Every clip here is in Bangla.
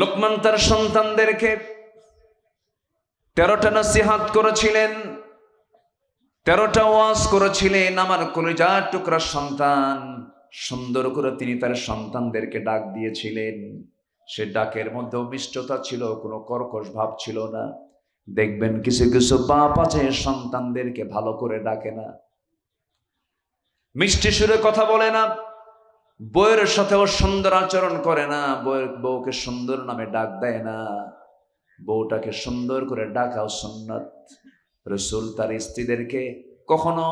লোকমান তার সন্তানদেরকে তেরোটা নসিহাত করেছিলেন তেরোটা ওয়াজ করেছিলেন আমার কলিজার টুকরা সন্তান সুন্দর করে তিনি তার সন্তানদেরকে ডাক দিয়েছিলেন সে ডাকের মধ্যেও মিষ্টতা ছিল কোনো কর্কশ ভাব ছিল না দেখবেন কিছু কিছু বাপ আছে সন্তানদেরকে ভালো করে ডাকে না মিষ্টি সুরে কথা বলে না বইয়ের সাথেও সুন্দর আচরণ করে না বইয়ের বউকে সুন্দর নামে ডাক দেয় না বউটাকে সুন্দর করে ডাকাও সন্ন্যত রসুল তার স্ত্রীদেরকে কখনো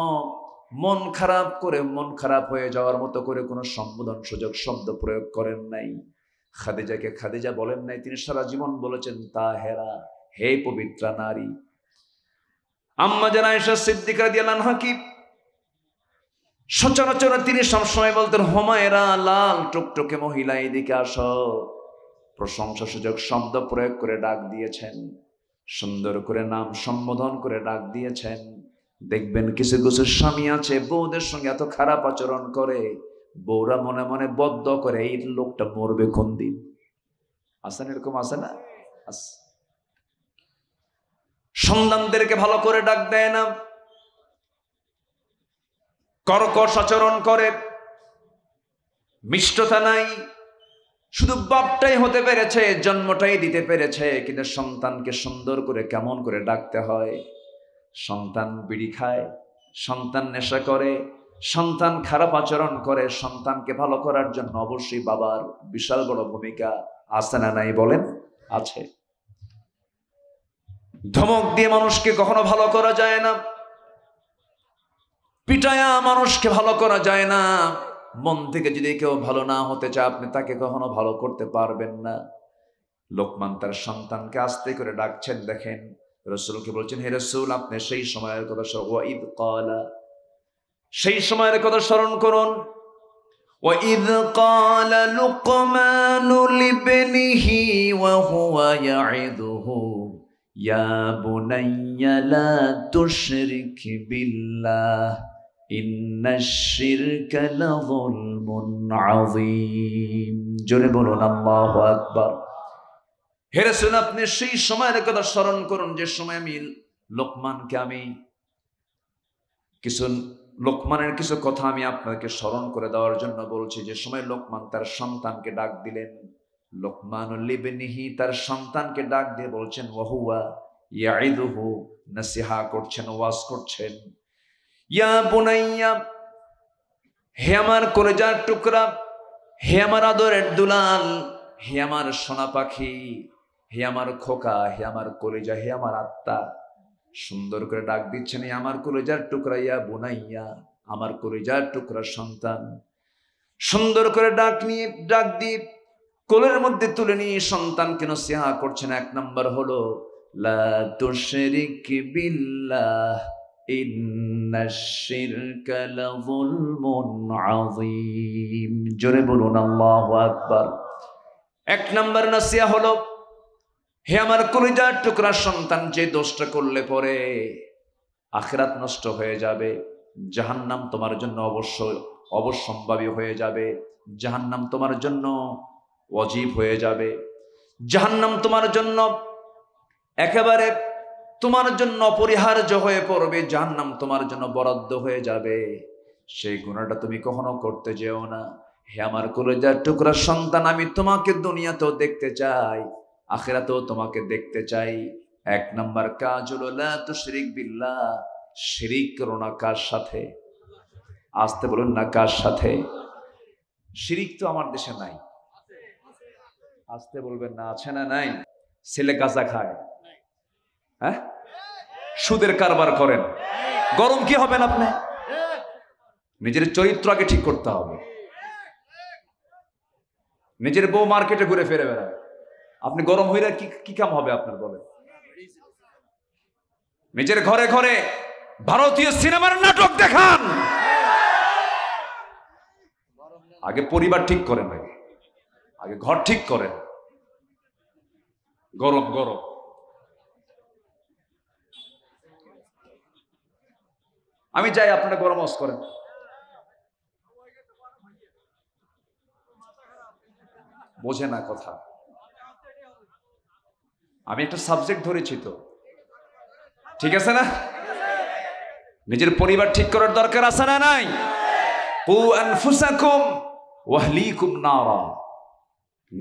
মন খারাপ করে মন খারাপ হয়ে যাওয়ার মতো করে কোনো সম্বোধন সুযোগ শব্দ প্রয়োগ করেন নাই খাদিজাকে খাদিজা বলেন নাই তিনি সারা জীবন বলেছেন তা হেরা হে পবিত্রা নারী আম্মা জানা এসা সিদ্দিকা দিয়ে কি সচরাচর তিনি সবসময় বলতেন হোমায়েরা লাল টুকটুকে মহিলা এদিকে আস প্রশংসা সুযোগ শব্দ প্রয়োগ করে ডাক দিয়েছেন সুন্দর করে নাম সম্বোধন করে ডাক দিয়েছেন দেখবেন কিছু কিছু স্বামী আছে বউদের সঙ্গে এত খারাপ আচরণ করে বউরা মনে মনে বদ্ধ করে এই লোকটা মরবে কোন দিন আসেন এরকম আসে না সন্তানদেরকে ভালো করে ডাক দেয় না কর্কশ আচরণ করে মিষ্টতা নাই শুধু বাপটাই হতে পেরেছে জন্মটাই দিতে পেরেছে কিন্তু সন্তানকে সুন্দর করে কেমন করে ডাকতে হয় সন্তান বিড়ি খায় সন্তান নেশা করে সন্তান খারাপ আচরণ করে সন্তানকে ভালো করার জন্য অবশ্যই বাবার বিশাল বড় ভূমিকা আছে না নাই বলেন আছে ধমক দিয়ে মানুষকে কখনো ভালো করা যায় না পিটায়া মানুষকে ভালো করা যায় না মন থেকে যদি কেউ ভালো না হতে চায় আপনি তাকে কখনো ভালো করতে পারবেন না লোকমান তার সন্তানকে আস্তে করে ডাকছেন দেখেন রসুলকে বলছেন হে রসুল আপনি সেই সময়ের কথা ওয়াইদ কলা সেই সময়ের কথা স্মরণ করুন وإذ قال لقمان لابنه وهو يعظه يا بني لا تشرك بالله জোরে বলুন আল্লাহ আকবার হেরেছেন আপনি সেই সময়ের কথা স্মরণ করুন যে সময় আমি লোকমানকে আমি কিছু লোকমানের কিছু কথা আমি আপনাকে স্মরণ করে দেওয়ার জন্য বলছি যে সময় লোকমান তার সন্তানকে ডাক দিলেন লোকমান লিবেনিহি তার সন্তানকে ডাক দিয়ে বলছেন ওয়াহুয়া ইয়াইদুহু নাসিহা করছেন ওয়াজ করছেন ইয়া বোনাইয়া হে আমার কলেজার টুকরা হে আমার আদরের দুলাল হে আমার সোনা পাখি হে আমার খোকা হে আমার কলেজা হে আমার আত্মা সুন্দর করে ডাক দিচ্ছেন আমার কলেজার টুকরা ইয়া বোনাইয়া আমার কলেজার টুকরা সন্তান সুন্দর করে ডাক নিয়ে ডাক দিয়ে কোলের মধ্যে তুলে নিয়ে কেন সেহা করছেন এক নম্বর হলো লা তুশরিক বিল্লাহ জোরে বলুন আল্লাহ আকবার এক নাম্বার নাসিয়া হলো হে আমার কলিজার টুকরার সন্তান যে দোষটা করলে পরে আখেরাত নষ্ট হয়ে যাবে জাহান্নাম তোমার জন্য অবশ্য অবশ্যম্ভাবী হয়ে যাবে জাহান্নাম তোমার জন্য অজীব হয়ে যাবে জাহান্নাম তোমার জন্য একেবারে তোমার জন্য অপরিহার্য হয়ে পড়বে যার নাম তোমার জন্য বরাদ্দ হয়ে যাবে সেই গুণাটা তুমি কখনো করতে যেও না হে আমার কলেজার টুকরা সন্তান আমি তোমাকে দুনিয়াতেও দেখতে চাই আখেরাতেও তোমাকে দেখতে চাই এক নম্বর কাজ হলো তো শিরিক বিল্লা শিরিক করো না কার সাথে আসতে বলুন না কার সাথে শিরিক তো আমার দেশে নাই আসতে বলবেন না আছে না নাই ছেলে কাঁচা খায় হ্যাঁ সুদের কারবার করেন গরম কি হবেন আপনি নিজের চরিত্র আগে ঠিক করতে হবে নিজের বউ মার্কেটে ঘুরে ফেরে বেড়াবে আপনি গরম হইলে কি কি কাম হবে আপনার বলে নিজের ঘরে ঘরে ভারতীয় সিনেমার নাটক দেখান আগে পরিবার ঠিক করেন আগে আগে ঘর ঠিক করেন গরম গরম আমি যাই আপনারা গরমস করেন বোঝে না কথা আমি একটা সাবজেক্ট ধরেছি তো ঠিক আছে না নিজের পরিবার ঠিক করার দরকার আছে না নাই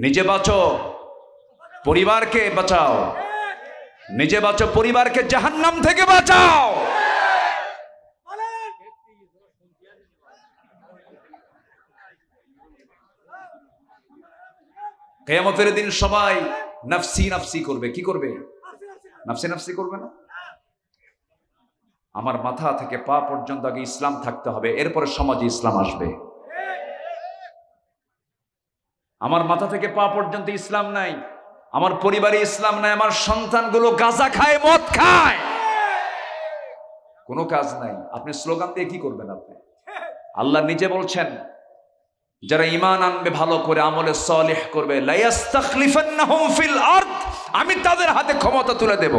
নিজে বাঁচো পরিবারকে বাঁচাও নিজে বাঁচো পরিবারকে জাহান্নাম থেকে বাঁচাও কেয়ামতের দিন সবাই নাফসি নাফসি করবে কি করবে নাফসি নাফসি করবে না আমার মাথা থেকে পা পর্যন্ত আগে ইসলাম থাকতে হবে এরপরে সমাজে ইসলাম আসবে আমার মাথা থেকে পা পর্যন্ত ইসলাম নাই আমার পরিবারে ইসলাম নাই আমার সন্তানগুলো গাঁজা খায় মদ খায় কোনো কাজ নাই আপনি স্লোগান দিয়ে কি করবেন আপনি আল্লাহ নিজে বলছেন যারা ইমান আনবে ভালো করে আমলে সলেহ করবে ফিল আমি তাদের হাতে ক্ষমতা তুলে দেব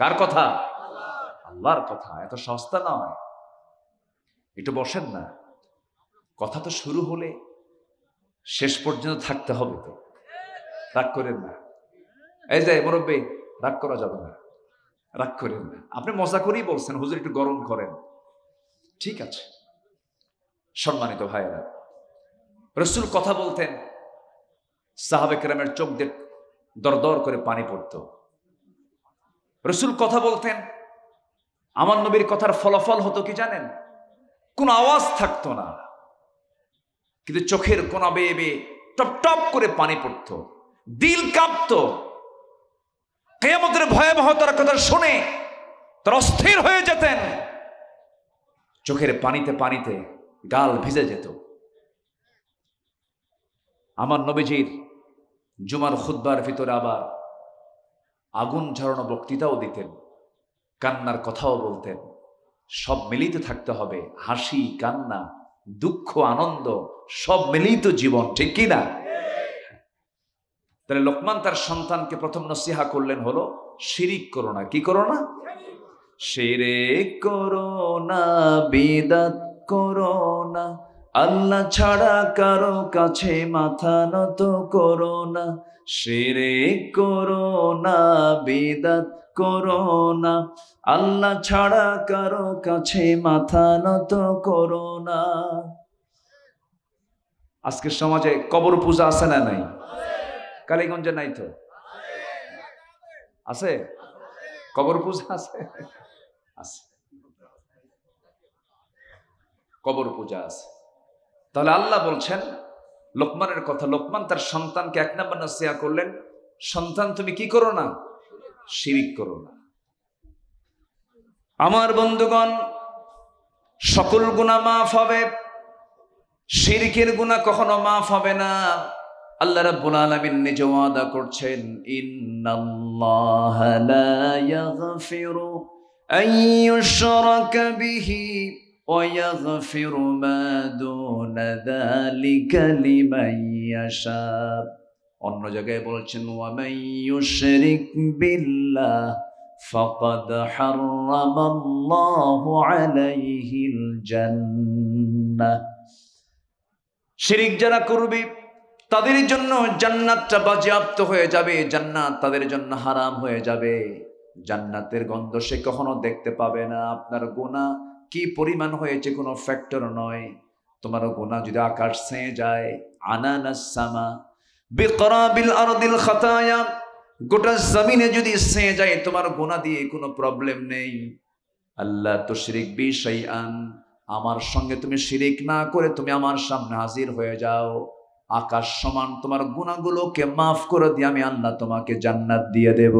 কার কথা আল্লাহর কথা এত সস্তা নয় একটু বসেন না কথা তো শুরু হলে শেষ পর্যন্ত থাকতে হবে তো রাগ করেন না এই যে মুরব্বী রাগ করা যাবে না রাগ করেন না আপনি মজা করেই বলছেন হুজুর একটু গরম করেন ঠিক আছে সম্মানিত ভাইয়েরা রসুল কথা বলতেন কেরামের চোখ দিয়ে দরদর করে পানি পড়ত রসুল কথা বলতেন আমার নবীর কথার ফলাফল হতো কি জানেন কোন আওয়াজ থাকতো না কিন্তু চোখের কোনা বেয়ে বেয়ে টপ টপ করে পানি পড়ত দিল কাঁপত ভয়াবহ ভয়াবহতার কথা শুনে তার অস্থির হয়ে যেতেন চোখের পানিতে পানিতে গাল ভিজে যেত আমার নবীজির জুমার খুদ্বার ভিতরে আবার আগুন ঝরানো বক্তৃতাও দিতেন কান্নার কথাও বলতেন সব মিলিত থাকতে হবে হাসি কান্না দুঃখ আনন্দ সব মিলিত জীবন ঠিক কি না তাহলে লোকমান তার সন্তানকে প্রথম নসিহা করলেন হলো শিরিক করো না কি করো না শিরিক করো না বেদাত করো না আল্লাহ ছাড়া কারো কাছে মাথা নত করো না সেরে করো না বেদাত করো না আল্লাহ ছাড়া কারো কাছে মাথা নত করো না আজকের সমাজে কবর পূজা আছে না নাই কালীগঞ্জে নাই তো আছে কবর পূজা আছে আছে কবর পূজা আছে তাহলে আল্লাহ বলছেন লোকমানের কথা লোকমান তার সন্তানকে এক নম্বর নাসিয়া করলেন সন্তান তুমি কি করো না শিরিক করো না আমার বন্ধুগণ সকল গুণা মাফ হবে শিরিকের গুণা কখনো মাফ হবে না আল্লাহ রাব্বুল আলামিন নিজে ওয়াদা করছেন ইন্নাল্লাহা লা ইয়াগফিরু আন বিহি ويغفر ما دون ذلك لمن يشاء অন্য জায়গায় বলছেন ومن يشرك بالله فقد حرم الله عليه الجنة শিরিক যারা করবে তাদের জন্য জান্নাতটা বাজেয়াপ্ত হয়ে যাবে জান্নাত তাদের জন্য হারাম হয়ে যাবে জান্নাতের গন্ধ সে কখনো দেখতে পাবে না আপনার গোনা কি পরিমাণ হয়েছে কোনো ফ্যাক্টর নয় তোমার গোনা যদি আকাশ ছেঁয়ে যায় আনানাসামা বিকরাবিল আরদিল খাতায়া গোটা জমিনে যদি ছেঁয়ে যায় তোমার গোনা দিয়ে কোনো প্রবলেম নেই আল্লাহ তো শিরিক বিষাই আন আমার সঙ্গে তুমি শিরিক না করে তুমি আমার সামনে হাজির হয়ে যাও আকাশ সমান তোমার গুণাগুলোকে মাফ করে দিয়ে আমি আল্লাহ তোমাকে জান্নাত দিয়ে দেব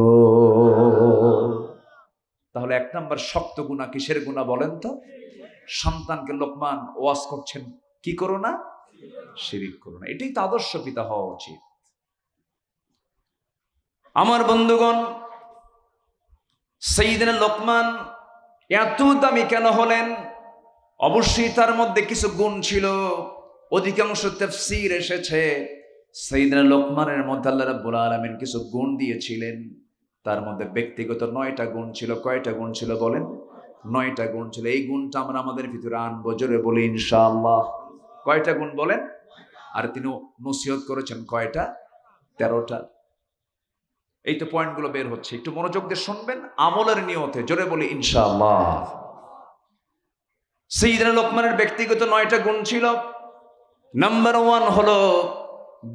তাহলে এক নম্বর শক্ত গুণা কিসের গুণা বলেন তো সন্তানকে লোকমান ওয়াস করছেন কি করো না শিরিক করো না এটাই তো আদর্শ পিতা হওয়া উচিত আমার বন্ধুগণ সেই দিনে লোকমান এত দামি কেন হলেন অবশ্যই তার মধ্যে কিছু গুণ ছিল অধিকাংশ তেফসির এসেছে সেই দিনে লোকমানের মধ্যে আল্লাহ রাব্বুল আলামিন কিছু গুণ দিয়েছিলেন তার মধ্যে ব্যক্তিগত নয়টা গুণ ছিল কয়টা গুণ ছিল বলেন নয়টা গুণ ছিল এই গুণটা আমরা আমাদের ভিতরে আনবো জোরে বলি ইনশাআল্লাহ কয়টা গুণ বলেন আর তিনি নসিহত করেছেন কয়টা তেরোটা এই তো পয়েন্টগুলো বের হচ্ছে একটু মনোযোগ দিয়ে শুনবেন আমলের নিয়তে জোরে বলি ইনশাআল্লাহ সেইদিন লোকমানের ব্যক্তিগত নয়টা গুণ ছিল নাম্বার ওয়ান হলো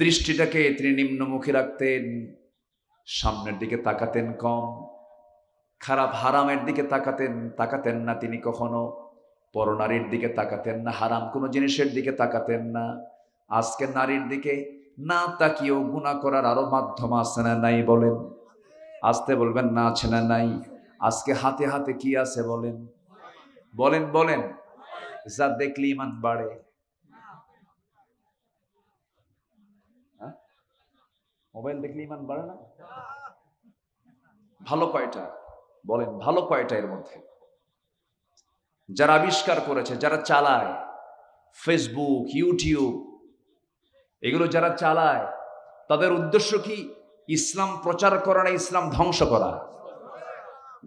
দৃষ্টিটাকে তিনি নিম্নমুখী রাখতেন সামনের দিকে তাকাতেন কম খারাপ হারামের দিকে তাকাতেন তাকাতেন না তিনি কখনো পরনারীর দিকে তাকাতেন না হারাম কোনো জিনিসের দিকে তাকাতেন না আজকে নারীর দিকে না তাকিয়েও গুণা করার আরো মাধ্যম আছে না নাই বলেন আসতে বলবেন না আছে না নাই আজকে হাতে হাতে কি আছে বলেন বলেন বলেন যা দেখলে ইমান বাড়ে মোবাইল দেখলে ইমান বাড়ে না ভালো কয়টা বলেন ভালো কয়টা এর মধ্যে যারা আবিষ্কার করেছে যারা চালায় ফেসবুক ইউটিউব এগুলো যারা চালায় তাদের উদ্দেশ্য কি ইসলাম প্রচার করা না ইসলাম ধ্বংস করা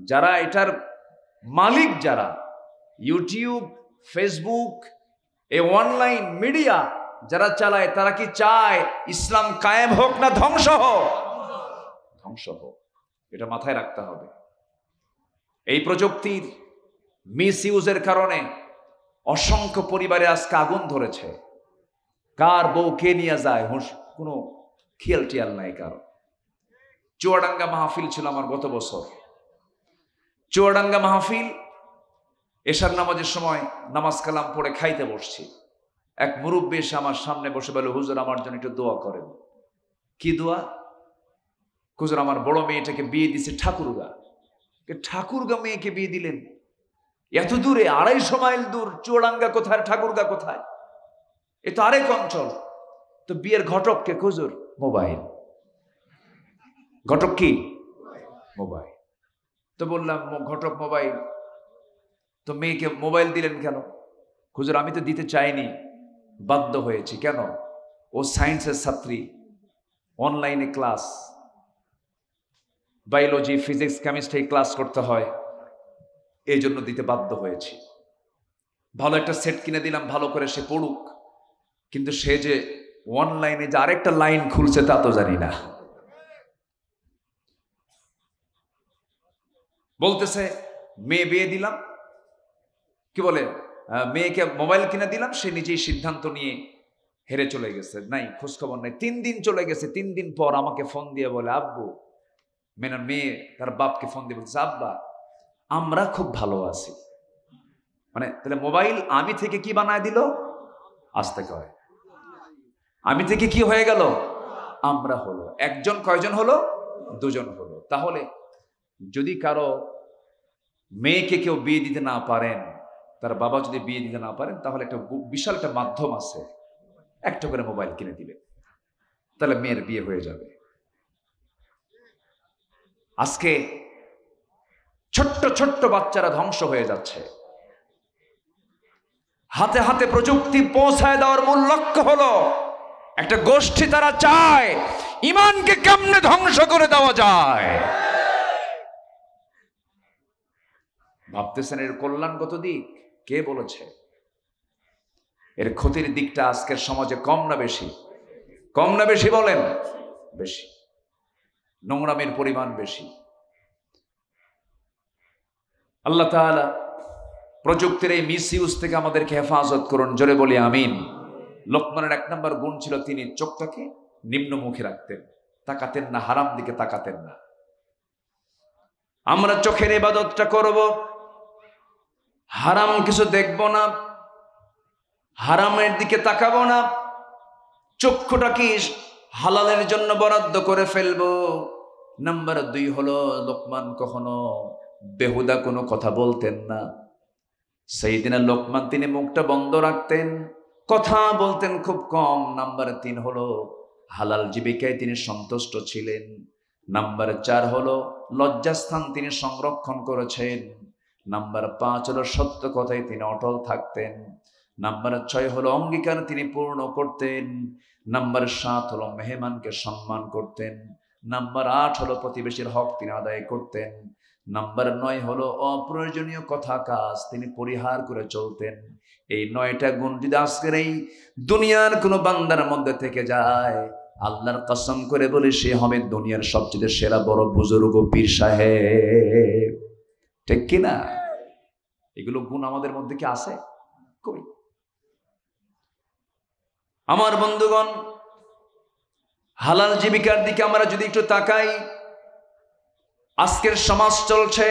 যারা এটার মালিক যারা ইউটিউব ফেসবুক এ অনলাইন মিডিয়া যারা চালায় তারা কি চায় ইসলাম কায়েম হোক না ধ্বংস হোক ধ্বংস হোক এটা মাথায় রাখতে হবে এই প্রযুক্তির মিস ইউজের কারণে অসংখ্য পরিবারে আজকে আগুন ধরেছে কার বউ কে নিয়ে যায় হুঁশ কোনো খেয়াল টিয়াল নাই কারো চুয়াডাঙ্গা মাহফিল ছিল আমার গত বছর চুয়াডাঙ্গা মাহফিল এশার নামাজের সময় নামাজ কালাম পড়ে খাইতে বসছি এক মুরব্বী এসে আমার সামনে বসে বলে হুজুর আমার জন্য একটু দোয়া করেন কি দোয়া হুজুর আমার বড় মেয়েটাকে বিয়ে দিছে ঠাকুরগা ঠাকুরগা মেয়েকে বিয়ে দিলেন এত দূরে আড়াইশো মাইল দূর চুয়াডাঙ্গা কোথায় ঠাকুরগা কোথায় এ তো আরেক অঞ্চল তো বিয়ের ঘটক কে খুজুর মোবাইল ঘটক কি মোবাইল তো বললাম ঘটক মোবাইল তো মেয়েকে মোবাইল দিলেন কেন খুজুর আমি তো দিতে চাইনি বাধ্য হয়েছে কেন ও সায়েন্সের ছাত্রী অনলাইনে class biology physics chemistry class করতে হয় এই জন্য দিতে বাধ্য হয়েছি ভালো একটা সেট কিনে দিলাম ভালো করে সে পড়ুক কিন্তু সে যে অনলাইনে যে আরেকটা লাইন খুলছে তা তো জানি না বলতেছে মেয়ে বিয়ে দিলাম কি বলে মেয়েকে মোবাইল কিনে দিলাম সে নিজেই সিদ্ধান্ত নিয়ে হেরে চলে গেছে নাই খোঁজখবর নাই তিন দিন চলে গেছে তিন দিন পর আমাকে ফোন দিয়ে বলে আব্বু মেনার মেয়ে তার বাপকে ফোন দিয়ে বলছে আব্বা আমরা খুব ভালো আছি মানে তাহলে মোবাইল আমি থেকে কি বানায় দিল আসতে কয় আমি থেকে কি হয়ে গেল আমরা হলো একজন কয়জন হলো দুজন হলো তাহলে যদি কারো মেয়েকে কেউ বিয়ে দিতে না পারেন তার বাবা যদি বিয়ে দিতে না পারেন তাহলে একটা বিশাল একটা মাধ্যম আছে একটা করে মোবাইল কিনে দিবে তাহলে মেয়ের বিয়ে হয়ে যাবে আজকে ছোট্ট ছোট্ট বাচ্চারা ধ্বংস হয়ে যাচ্ছে হাতে হাতে প্রযুক্তি পৌঁছায় দেওয়ার মূল লক্ষ্য হলো একটা গোষ্ঠী তারা চায় ইমানকে কেমনে ধ্বংস করে দেওয়া যায় ভাবতেছেন এর কল্যাণগত দিক কে বলেছে এর ক্ষতির দিকটা আজকের সমাজে কম না বেশি কম না বেশি বলেন বেশি নোংরামের পরিমাণ বেশি আল্লাহ তালা প্রযুক্তির এই মিস ইউজ থেকে আমাদেরকে হেফাজত করুন জোরে বলি আমিন লোকমানের এক নম্বর গুণ ছিল তিনি চোখটাকে মুখে রাখতেন তাকাতেন না হারাম দিকে তাকাতেন না আমরা চোখের ইবাদতটা করবো হারাম কিছু দেখব না হারামের দিকে তাকাবো না চক্ষুটা কি হালালের জন্য বরাদ্দ করে ফেলব নাম্বার দুই হলো লোকমান কখনো বেহুদা কোনো কথা বলতেন না সেই দিনে লোকমান তিনি মুখটা বন্ধ রাখতেন কথা বলতেন খুব কম নাম্বার তিন হলো হালাল জীবিকায় তিনি সন্তুষ্ট ছিলেন নাম্বার চার হলো লজ্জাস্থান তিনি সংরক্ষণ করেছেন নাম্বার পাঁচ হলো সত্য কথায় তিনি অটল থাকতেন নাম্বার ছয় হলো অঙ্গীকার তিনি পূর্ণ করতেন নাম্বার সাত হলো মেহমানকে সম্মান করতেন নাম্বার আট হলো প্রতিবেশীর হক তিনি আদায় করতেন নাম্বার নয় হলো অপ্রয়োজনীয় কথা কাজ তিনি পরিহার করে চলতেন এই নয়টা গুণ যদি আজকের এই দুনিয়ার কোনো বান্দার মধ্যে থেকে যায় আল্লাহর কসম করে বলে সে হবে দুনিয়ার সবচেয়ে সেরা বড় বুজুর্গ পীর সাহেব ঠিক কিনা এগুলো গুণ আমাদের মধ্যে কি আছে কই আমার বন্ধুগণ হালাল জীবিকার দিকে আমরা যদি একটু তাকাই আজকের সমাজ চলছে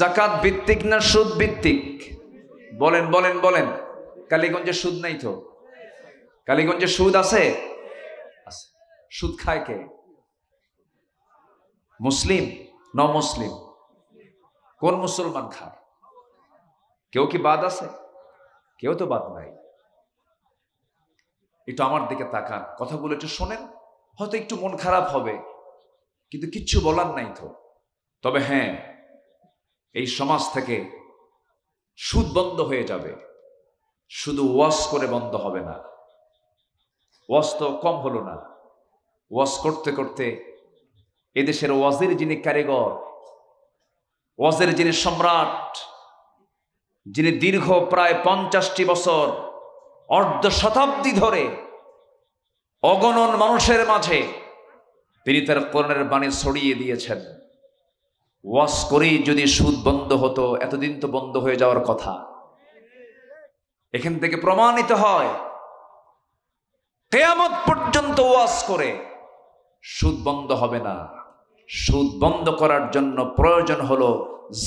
জাকাত ভিত্তিক না সুদ ভিত্তিক বলেন বলেন বলেন কালীগঞ্জে সুদ নাই তো কালীগঞ্জে সুদ আছে সুদ খায় কে মুসলিম ন মুসলিম কোন মুসলমান খার কেউ কি বাদ আছে কেউ তো বাদ নাই একটু আমার দিকে তাকান কথাগুলো একটু শোনেন হয়তো একটু মন খারাপ হবে কিন্তু কিচ্ছু বলার নাই তো তবে হ্যাঁ এই সমাজ থেকে সুদ বন্ধ হয়ে যাবে শুধু ওয়াশ করে বন্ধ হবে না ওয়াশ তো কম হলো না ওয়াশ করতে করতে এদেশের ওয়াজের যিনি কারিগর ওয়াজের যিনি সম্রাট যিনি দীর্ঘ প্রায় পঞ্চাশটি বছর অর্ধ শতাব্দী ধরে অগণন মানুষের মাঝে তিনি তার কোরআনের বাণী ছড়িয়ে দিয়েছেন ওয়াজ করেই যদি সুদ বন্ধ হতো এতদিন তো বন্ধ হয়ে যাওয়ার কথা এখান থেকে প্রমাণিত হয় কেয়ামত পর্যন্ত ওয়াজ করে সুদ বন্ধ হবে না সুদ বন্ধ করার জন্য প্রয়োজন হলো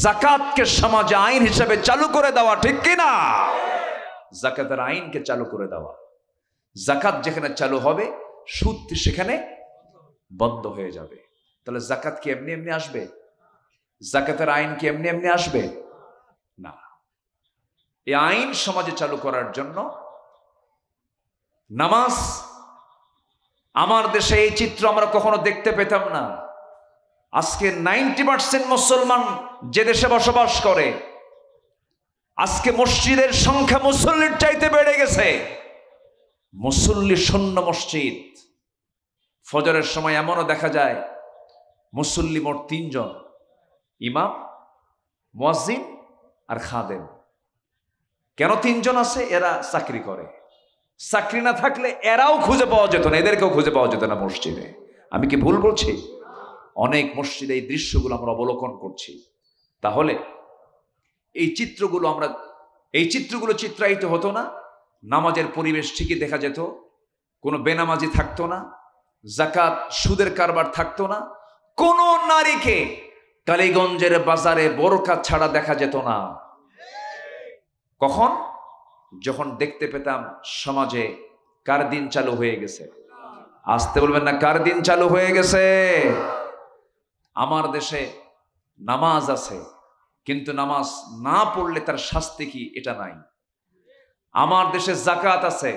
জাকাতকে সমাজে আইন হিসেবে চালু করে দেওয়া ঠিক কিনা জাকাতের আইনকে চালু করে দেওয়া জাকাত যেখানে চালু হবে সুদ সেখানে বন্ধ হয়ে যাবে তাহলে জাকাত কি এমনি এমনি আসবে জাকাতের আইন কি এমনি এমনি আসবে না এই আইন সমাজে চালু করার জন্য নামাজ আমার দেশে এই চিত্র আমরা কখনো দেখতে পেতাম না আজকে নাইনটি পার্সেন্ট মুসলমান যে দেশে বসবাস করে আজকে মসজিদের সংখ্যা মুসল্লির চাইতে বেড়ে গেছে মুসল্লি শূন্য মসজিদ ফজরের সময় এমনও দেখা যায় মুসল্লি মোট তিনজন ইমাম মসজিদ আর খাদেম কেন তিনজন আছে এরা চাকরি করে চাকরি না থাকলে এরাও খুঁজে পাওয়া যেত না এদেরকেও খুঁজে পাওয়া যেত না মসজিদে আমি কি ভুল বলছি অনেক মসজিদে এই দৃশ্যগুলো আমরা অবলোকন করছি তাহলে এই চিত্রগুলো আমরা এই চিত্রগুলো চিত্রায়িত হতো না নামাজের পরিবেশ ঠিকই দেখা যেত কোনো বেনামাজি থাকতো না জাকাত সুদের কারবার থাকতো না কোনো নারীকে কালীগঞ্জের বাজারে বরকা ছাড়া দেখা যেত না কখন যখন দেখতে পেতাম সমাজে কার দিন চালু হয়ে গেছে আসতে বলবেন না কার দিন চালু হয়ে গেছে আমার দেশে নামাজ আছে কিন্তু নামাজ না পড়লে তার শাস্তি কি এটা নাই আমার দেশে জাকাত আছে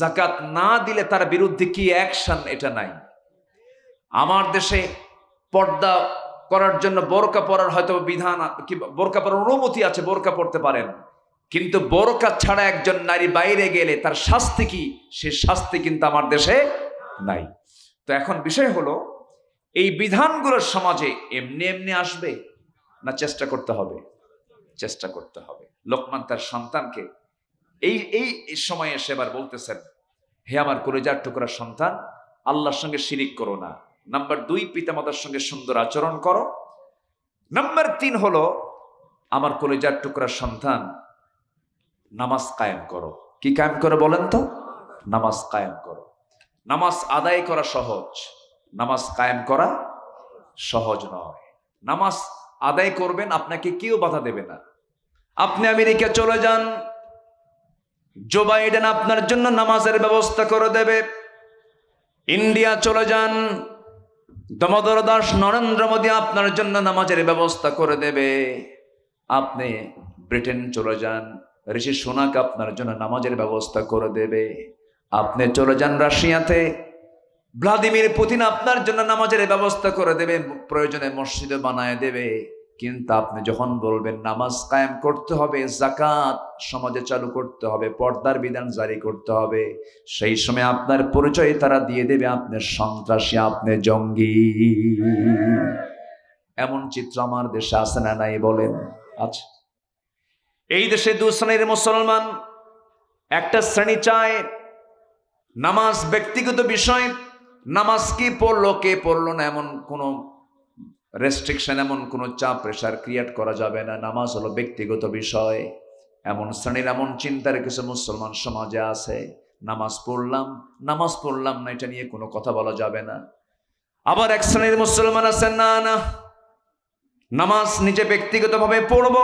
জাকাত না দিলে তার বিরুদ্ধে কি অ্যাকশন এটা নাই আমার দেশে পর্দা করার জন্য বোরকা পরার হয়তো বিধান কি বোরকা পরার অনুমতি আছে বোরকা পড়তে পারেন কিন্তু বোরকা ছাড়া একজন নারী বাইরে গেলে তার শাস্তি কি সে শাস্তি কিন্তু আমার দেশে নাই তো এখন বিষয় হলো এই বিধানগুলো সমাজে এমনি এমনি আসবে না চেষ্টা করতে হবে চেষ্টা করতে হবে লোকমান তার সন্তানকে এই এই সময়ে সেবার বলতেছেন হে আমার কলেজার টুকরা সন্তান আল্লাহর সঙ্গে শিরিক করো না নাম্বার দুই পিতামাতার সঙ্গে সুন্দর আচরণ করো নাম্বার তিন হলো আমার কলেজার টুকরা সন্তান নামাজ কায়েম করো কি কায়েম করো বলেন তো নামাজ কায়েম করো নামাজ আদায় করা সহজ নামাজ কায়েম করা সহজ নয় নামাজ আদায় করবেন আপনাকে কেউ বাধা দেবে না আপনি আমেরিকা চলে যান জো বাইডেন আপনার জন্য নামাজের ব্যবস্থা করে দেবে ইন্ডিয়া চলে যান দমোদর দাস নরেন্দ্র মোদী আপনার জন্য নামাজের ব্যবস্থা করে দেবে আপনি ব্রিটেন চলে যান ঋষি সোনাক আপনার জন্য নামাজের ব্যবস্থা করে দেবে আপনি চলে যান রাশিয়াতে ভ্লাদিমির পুতিন আপনার জন্য নামাজের ব্যবস্থা করে দেবে প্রয়োজনে মসজিদে বানায় দেবে কিন্তু আপনি যখন বলবেন নামাজ কায়েম করতে হবে জাকাত সমাজে চালু করতে হবে পর্দার বিধান জারি করতে হবে সেই সময় আপনার পরিচয় তারা দিয়ে দেবে আপনার সন্ত্রাসী আপনি জঙ্গি এমন চিত্র আমার দেশে আছে না নাই বলেন আচ্ছা এই দেশে দু শ্রেণীর মুসলমান একটা শ্রেণী চায় নামাজ ব্যক্তিগত বিষয় নামাজ কি পড়লো কে পড়লো না এমন কোনো রেস্ট্রিকশন এমন কোনো চাপ প্রেশার ক্রিয়েট করা যাবে না নামাজ হলো ব্যক্তিগত বিষয় এমন শ্রেণীর এমন চিন্তার কিছু মুসলমান সমাজে আছে নামাজ পড়লাম নামাজ পড়লাম না এটা নিয়ে কোনো কথা বলা যাবে না আবার এক শ্রেণীর মুসলমান আছে না না নামাজ নিজে ব্যক্তিগতভাবে পড়ব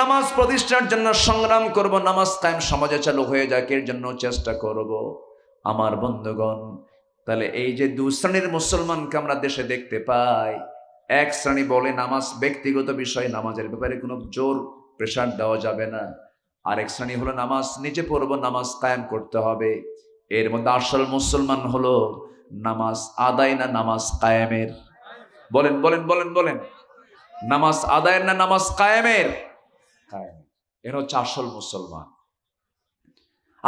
নামাজ প্রতিষ্ঠার জন্য সংগ্রাম করব নামাজ কায়েম সমাজে চালু হয়ে যাক এর জন্য চেষ্টা করব আমার বন্ধুগণ তাহলে এই যে দু শ্রেণীর মুসলমানকে আমরা দেশে দেখতে পাই এক শ্রেণী বলে নামাজ ব্যক্তিগত বিষয়ে নামাজের ব্যাপারে কোনো জোর প্রেশার দেওয়া যাবে না আরেক শ্রেণী হলো নামাজ নিজে পড়ব নামাজ কায়েম করতে হবে এর মধ্যে আসল মুসলমান হলো নামাজ আদায় না নামাজ কায়েমের বলেন বলেন বলেন বলেন নামাজ আদায়ের না নামাজ কায়েমের কায়েমের এর হচ্ছে আসল মুসলমান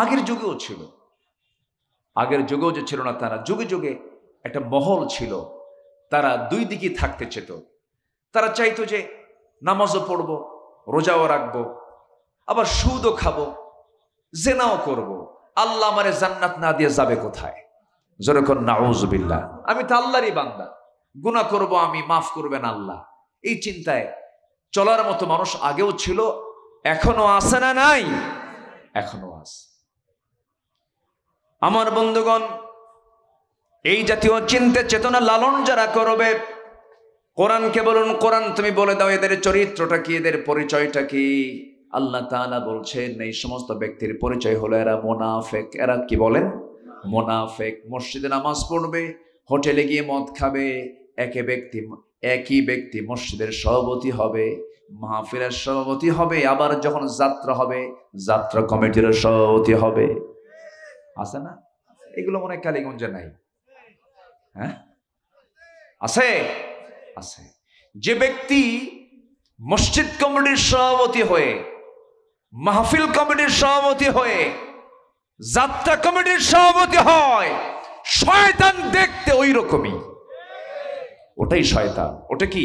আগের যুগেও ছিল আগের যুগেও যে ছিল না তারা যুগে যুগে একটা মহল ছিল তারা দুই দিকে থাকতে চেত তারা চাইতো যে নামাজও পড়ব রোজাও রাখবো আবার সুদও খাবো জেনাও করব। আল্লাহ আমার জান্নাত না দিয়ে যাবে কোথায় যেরকম নাউজবিল্লা আমি তো আল্লাহরই বান্দা গুণা করব আমি মাফ করবেন আল্লাহ এই চিন্তায় চলার মতো মানুষ আগেও ছিল এখনো আসে না নাই এখনো আছে আমার বন্ধুগণ এই জাতীয় চিন্তে চেতনা লালন যারা করবে কোরআনকে বলুন কোরআন তুমি বলে দাও এদের চরিত্রটা কি এদের পরিচয়টা কি আল্লাহ তালা বলছেন এই সমস্ত ব্যক্তির পরিচয় হলো এরা মোনাফেক এরা কি বলেন মোনাফেক মসজিদে নামাজ পড়বে হোটেলে গিয়ে মদ খাবে একে ব্যক্তি একই ব্যক্তি মসজিদের সভাপতি হবে মাহফিলের সভাপতি হবে আবার যখন যাত্রা হবে যাত্রা কমিটির সভাপতি হবে আছে না এগুলো মনে হয় কালীগঞ্জে নাই হ্যাঁ আছে আছে যে ব্যক্তি মসজিদ কমিটির সভাপতি হয়ে মাহফিল কমিটির সভাপতি হয়ে যাত্রা কমিটির সভাপতি হয় শয়তান দেখতে ওই রকমই ওটাই শয়তান ওটা কি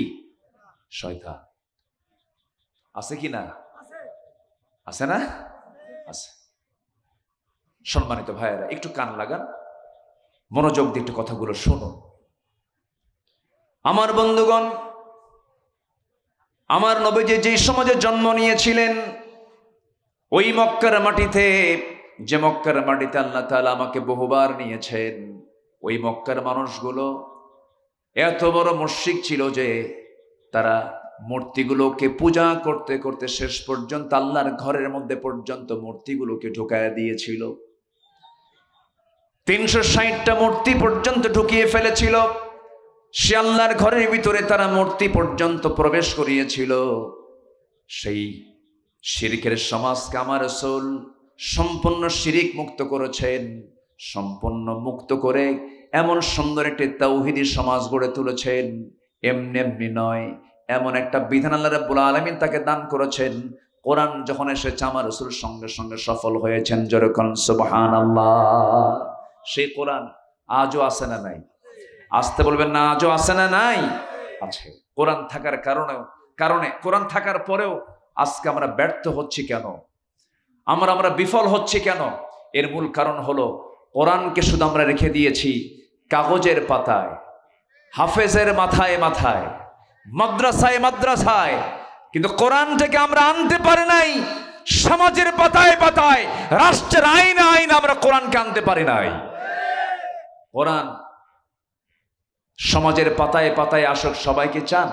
শয়তান আছে কি না আছে না আছে সম্মানিত ভাইয়েরা একটু কান লাগান মনোযোগ দিয়ে একটু কথাগুলো শোনো আমার বন্ধুগণ আমার নবীজি যে সমাজে জন্ম নিয়েছিলেন ওই মক্কার মাটিতে যে মক্কার মাটিতে আল্লাহ তালা আমাকে বহুবার নিয়েছেন ওই মক্কার মানুষগুলো এত বড় মস্যিক ছিল যে তারা মূর্তিগুলোকে পূজা করতে করতে শেষ পর্যন্ত আল্লাহর ঘরের মধ্যে পর্যন্ত মূর্তিগুলোকে ঢোকায় দিয়েছিল তিনশো ষাটটা মূর্তি পর্যন্ত ঢুকিয়ে ফেলেছিল সে আল্লাহর ঘরের ভিতরে তারা মূর্তি পর্যন্ত প্রবেশ করিয়েছিল সেই শিরিকের সমাজকে আমার রসুল সম্পূর্ণ শিরিক মুক্ত করেছেন সম্পূর্ণ মুক্ত করে এমন সুন্দর একটি তৌহিদি সমাজ গড়ে তুলেছেন এমনি এমনি নয় এমন একটা বিধান আল্লাহ রাব্বুল আলমিন তাকে দান করেছেন কোরআন যখন এসেছে আমার রসুল সঙ্গে সঙ্গে সফল হয়েছেন যেরকম সুবহান আল্লাহ সে কোরআন আজও আসে না নাই আসতে বলবেন না আজও আসে না নাই আছে আচ্ছা, কোরআন থাকার কারণেও কারণে কোরআন থাকার পরেও আজকে আমরা ব্যর্থ হচ্ছি কেন আমরা আমরা বিফল হচ্ছি কেন এর মূল কারণ হলো কোরআনকে শুধু আমরা রেখে দিয়েছি কাগজের পাতায় হাফেজের মাথায় মাথায় মাদ্রাসায় মাদ্রাসায় কিন্তু কোরআনটাকে আমরা আনতে পারি নাই সমাজের পাতায় পাতায় রাষ্ট্রের আইন আইন আমরা কোরআনকে আনতে পারি নাই কোরআন সমাজের পাতায় পাতায় আসক সবাইকে চান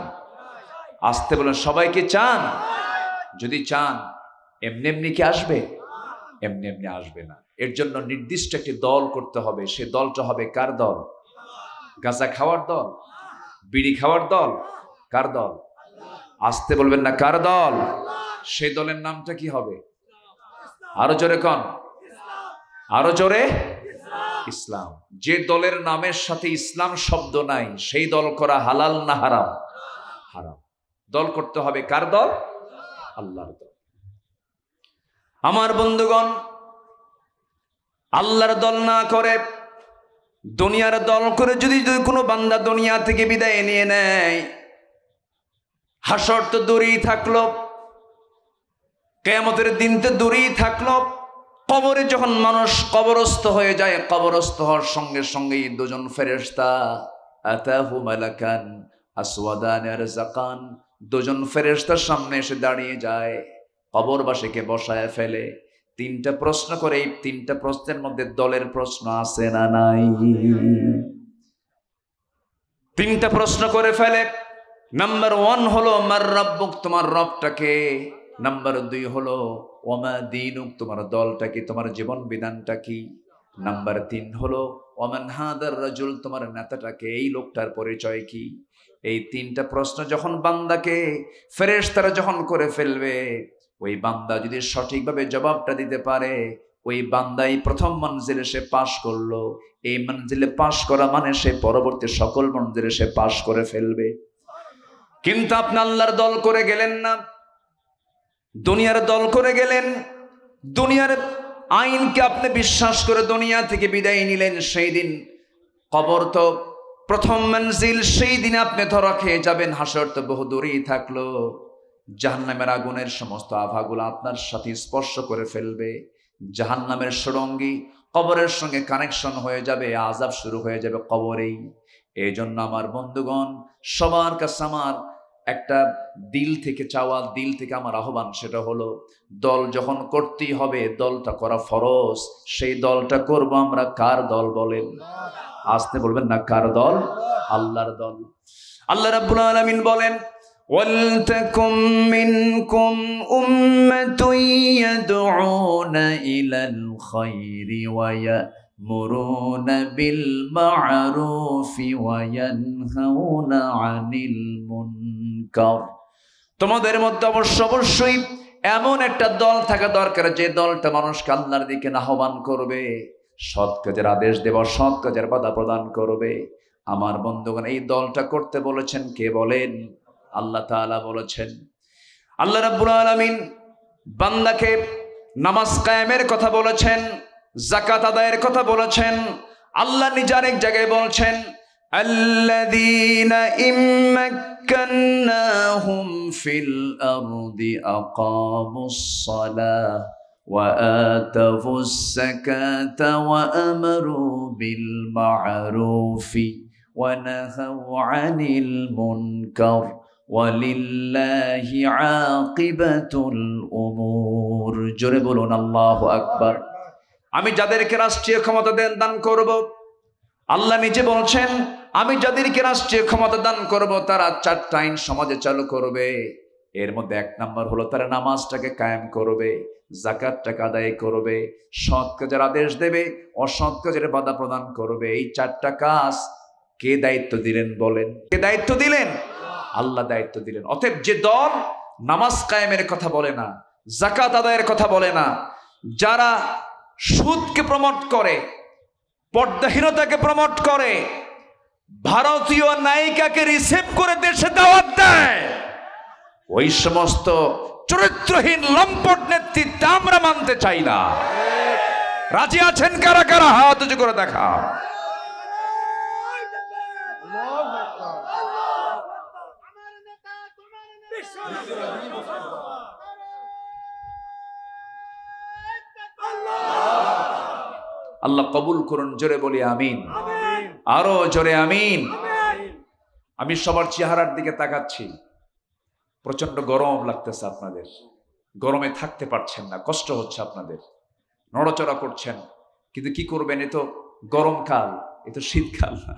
আসতে বলেন সবাইকে চান যদি চান এমনি এমনি কি আসবে এমনি এমনি আসবে না এর জন্য নির্দিষ্ট একটি দল করতে হবে সে দলটা হবে কার দল গাঁজা খাওয়ার দল বিড়ি খাওয়ার দল কার দল আসতে বলবেন না কার দল সেই দলের নামটা কি হবে আরো জোরে কন আরো জোরে ইসলাম যে দলের নামের সাথে ইসলাম শব্দ নাই সেই দল করা হালাল না হারাম হারাম দল করতে হবে কার দল আল্লাহর দল আমার বন্ধুগণ আল্লাহর দল না করে দুনিয়ার দল করে যদি যদি কোনো বান্দা দুনিয়া থেকে বিদায় নিয়ে নেয় হাসর তো দূরেই থাকলো কেয়ামতের দিন তো দূরেই থাকলো কবরে যখন মানুষ কবরস্থ হয়ে যায় কবরস্থ হওয়ার সঙ্গে সঙ্গে দুজন ফেরেস্তা আতাহু মালাকান আসওয়াদান দুজন ফেরেস্তার সামনে এসে দাঁড়িয়ে যায় কবরবাসীকে বসায় ফেলে তিনটা প্রশ্ন করে এই তিনটা প্রশ্নের মধ্যে দলের প্রশ্ন আছে না নাই তিনটা প্রশ্ন করে ফেলে নাম্বার ওয়ান হলো মার রব্বুক তোমার রবটাকে নাম্বার দুই হলো ওমা দিনুক তোমার দলটা কি তোমার জীবন বিধানটা কি নাম্বার তিন হলো ওমান হাদার রাজুল তোমার নেতাটাকে এই লোকটার পরিচয় কি এই তিনটা প্রশ্ন যখন বান্দাকে ফেরেশ তারা যখন করে ফেলবে ওই বান্দা যদি সঠিকভাবে জবাবটা দিতে পারে ওই বান্দাই প্রথম মঞ্জিলে সে পাশ করলো এই মঞ্জিলে পাশ করা মানে সে পরবর্তী সকল মঞ্জিলে সে পাশ করে ফেলবে কিন্তু আপনি আল্লাহর দল করে গেলেন না দুনিয়ার দল করে গেলেন দুনিয়ার আইনকে আপনি বিশ্বাস করে দুনিয়া থেকে বিদায় নিলেন সেই দিন কবর তো প্রথম মঞ্জিল সেই দিন আপনি ধরা খেয়ে যাবেন হাসর তো বহু দূরেই থাকলো জাহান্নামের আগুনের সমস্ত আভাগুলো আপনার সাথে স্পর্শ করে ফেলবে জাহান্নামের সুরঙ্গি কবরের সঙ্গে কানেকশন হয়ে যাবে আজাব শুরু হয়ে যাবে কবরেই এই জন্য আমার বন্ধুগণ সবার কাছে আমার একটা দিল থেকে চাওয়া দিল থেকে আমার আহ্বান সেটা হলো দল যখন করতেই হবে দলটা করা ফরজ সেই দলটা করব আমরা কার দল বলেন আসতে বলবেন না কার দল আল্লাহর দল আল্লাহ রাব্বুল আলামিন বলেন ولتكن منكم أمة يدعون إلى الخير ويأتون يأمرون بالمعروف وينهون عن المنكر কর তোমাদের মধ্যে অবশ্য অবশ্যই এমন একটা দল থাকা দরকার যে দলটা মানুষকে আল্লাহর দিকে আহ্বান করবে সৎ কাজের আদেশ দেব সৎ কাজের বাধা প্রদান করবে আমার বন্ধুগণ এই দলটা করতে বলেছেন কে বলেন আল্লাহ বলেছেন আল্লাহ রাবুল আলামিন বান্দাকে নামাজ কায়েমের কথা বলেছেন জাকাত আদায়ের কথা বলেছেন আল্লাহ নিজে আরেক জায়গায় বলছেন الذين إن مكناهم في الأرض أقاموا الصلاة وآتوا الزكاة وأمروا بالمعروف ونهوا عن المنكر ولله عاقبة الأمور জোরে বলুন আল্লাহ আকবার আমি যাদেরকে রাষ্ট্রীয় ক্ষমতা দেন দান করব আল্লাহ নিজে বলছেন আমি যাদেরকে রাষ্ট্রীয় ক্ষমতা দান করব তারা চারটা আইন সমাজে চালু করবে এর মধ্যে এক নম্বর হলো তারা নামাজটাকে কায়েম করবে জাকাতটাকে আদায় করবে সৎ কাজের আদেশ দেবে অসৎ কাজের বাধা প্রদান করবে এই চারটা কাজ কে দায়িত্ব দিলেন বলেন কে দায়িত্ব দিলেন আল্লাহ দায়িত্ব দিলেন অতএব যে দল নামাজ কায়েমের কথা বলে না জাকাত আদায়ের কথা বলে না যারা সুদকে প্রমোট করে পর্দাহীনতাকে প্রমোট করে ভারতীয় নায়িকাকে রিসিভ করে দেশে দাওয়াত দেয় ওই সমস্ত চরিত্রহীন লম্পট নেতৃত্ব আমরা মানতে চাই না রাজি আছেন কারা কারা হাত উঁচু করে দেখা আল্লাহ কবুল করুন জোরে বলি আমিন আরো জোরে আমিন আমি সবার চেহারার দিকে তাকাচ্ছি প্রচন্ড গরম লাগতেছে আপনাদের গরমে থাকতে পারছেন না কষ্ট হচ্ছে আপনাদের নড়াচড়া করছেন কিন্তু কি করবেন এ তো গরমকাল এ তো শীতকাল না